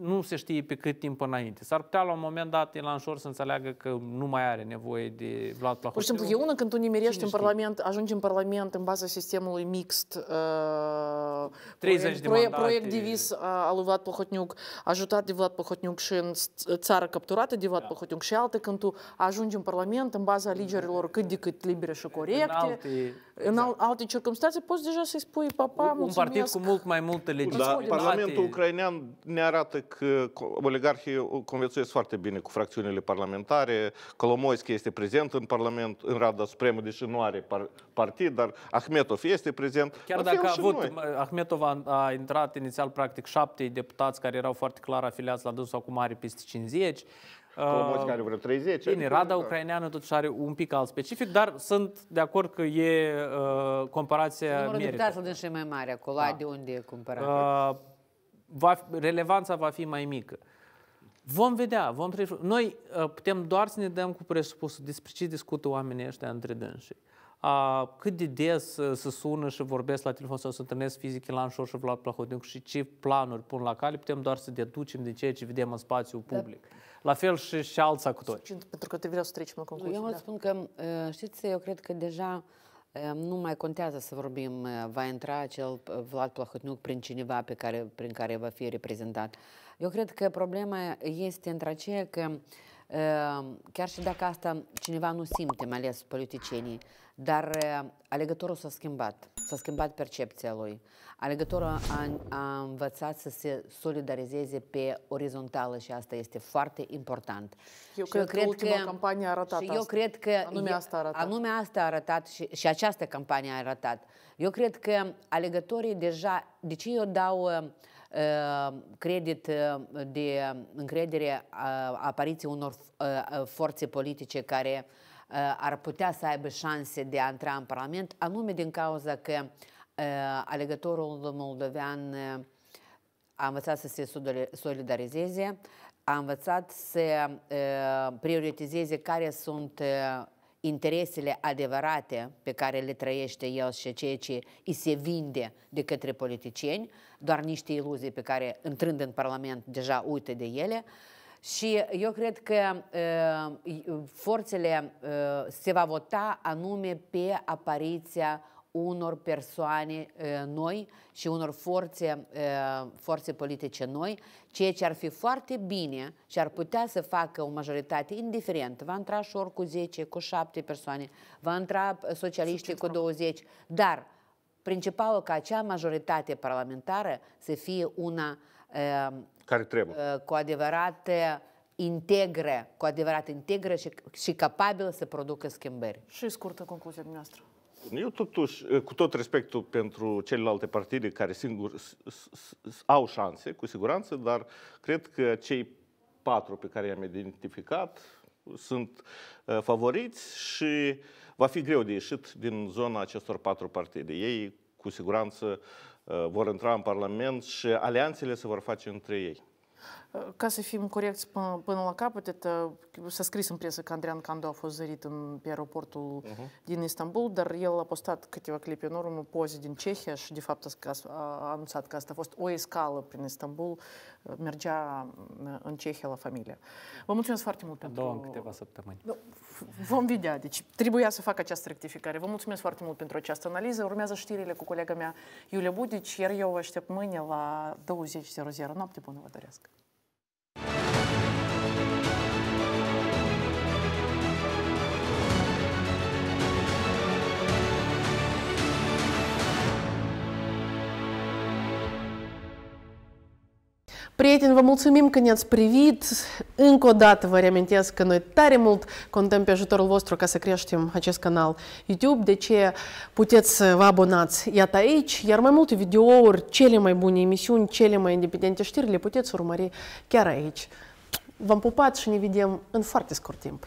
[SPEAKER 2] nu se știe pe cât timp înainte. S-ar putea la un moment dat Elanșor să înțeleagă că nu mai are nevoie de Vlad Plahotniuc. Pur și simplu, e una
[SPEAKER 1] când tu nimerești în Parlament, ajungi în Parlament în baza sistemului mixt, uh, 30 proiect, de mandate. proiect divis uh, al lui Vlad Plahotniuc, ajutat de Vlad Plahotniuc și în țară capturată de Vlad da. Plahotniuc și alte, când tu ajungi în Parlament în baza alegerilor da. cât de cât libere și corecte. În alte în exact. alte circunstanțe poți deja să-i spui papa, Un mulțumesc. partid cu
[SPEAKER 3] mult mai multe legislații. Da, Parlamentul ucrainean ne arată că oligarhii conviețuiesc foarte bine cu fracțiunile parlamentare. Kolomoischi este prezent în Parlament, în Rada Supremă, deși nu are par partid, dar Ahmetov este prezent. Chiar dacă a avut,
[SPEAKER 2] Ahmetov a, a intrat inițial practic șapte deputați care erau foarte clar afiliați la dânsul, acum are peste 50. Colomoțchi uh, care vreo
[SPEAKER 3] 30. Bine, adică, Rada uh,
[SPEAKER 2] ucraineană totuși are un pic alt specific, dar sunt de acord că e uh, comparația Numărul
[SPEAKER 4] de și mai mare acolo, da. de unde e comparația?
[SPEAKER 2] Uh, va, relevanța va fi mai mică. Vom vedea, vom Noi uh, putem doar să ne dăm cu presupusul despre ce discută oamenii ăștia între dânsii. Uh, cât de des uh, se sună și vorbesc la telefon sau se întâlnesc fizic la Șor și Vlad Plahotniuc și ce planuri pun la cale, putem doar să deducem din ceea ce vedem în spațiul da. public. Da. La fel și, și cu toți.
[SPEAKER 4] Pentru că te vreau să trecem la concluzie. Eu vă da. spun că, uh, știți, eu cred că deja uh, nu mai contează să vorbim, uh, va intra acel Vlad Plahotniuc prin cineva pe care, prin care va fi reprezentat. Eu cred că problema este într aceea că uh, Ehm, chiar și dacă asta cineva nu simte, mai ales politicienii, dar eh, alegătorul s-a schimbat, s-a schimbat percepția lui. Alegătorul a, a învățat să se solidarizeze pe orizontală și asta este foarte important. Eu și cred, eu cred că ultima că,
[SPEAKER 1] campanie a arătat și asta. Eu cred că anume asta
[SPEAKER 4] a arătat. Anume asta a arătat și, și această campanie a arătat. Eu cred că alegătorii deja, de ce eu dau uh, credit de încredere apariției unor forțe politice care ar putea să aibă șanse de a intra în Parlament, anume din cauza că alegătorul moldovean a învățat să se solidarizeze, a învățat să prioritizeze care sunt interesele adevărate pe care le trăiește el și ceea ce îi se vinde de către politicieni, doar niște iluzii pe care, intrând în Parlament, deja uită de ele. Și eu cred că uh, forțele uh, se va vota anume pe apariția unor persoane noi și unor forțe, forțe politice noi, ceea ce ar fi foarte bine și ar putea să facă o majoritate indiferent. Va intra șor cu 10, cu 7 persoane, va intra socialiștii cu 20, dar principalul ca acea majoritate parlamentară să fie una care trebuie. cu adevărat integră, cu adevărat integră și, și capabilă să producă schimbări. Și scurtă concluzia dumneavoastră.
[SPEAKER 3] Eu totuși, eh, cu tot respectul pentru celelalte partide care singur au șanse, cu siguranță, dar cred că cei patru pe care i-am identificat sunt eh, favoriți și va fi greu de ieșit din zona acestor patru partide. Ei, cu siguranță, eh, vor intra în Parlament și alianțele se vor face între ei.
[SPEAKER 1] Ca să fim corecți până, până la capăt, это, s-a scris în presă că Andrian Candu a fost zărit în, pe aeroportul uh-huh. din Istanbul, dar el a postat câteva clipe în urmă poze din Cehia și de fapt a, a anunțat că asta a fost o escală prin Istanbul, uh, mergea uh, în Cehia la familie. Vă mulțumesc foarte mult pentru... Două în câteva săptămâni. Vom vedea, deci trebuia să fac această rectificare. Vă mulțumesc foarte mult pentru această analiză. Urmează știrile cu colega mea Iulia Budici, iar eu vă aștept mâine la 20.00. Noapte bună vă doresc! Prieteni, vă mulțumim că ne-ați privit. Încă o dată vă reamintesc că noi tare mult contăm pe ajutorul vostru ca să creștem acest canal YouTube, de ce puteți să vă abonați. Iată aici, iar mai multe videouri, cele mai bune emisiuni, cele mai independente știri le puteți urmări chiar aici. V-am pupat și ne vedem în foarte scurt timp.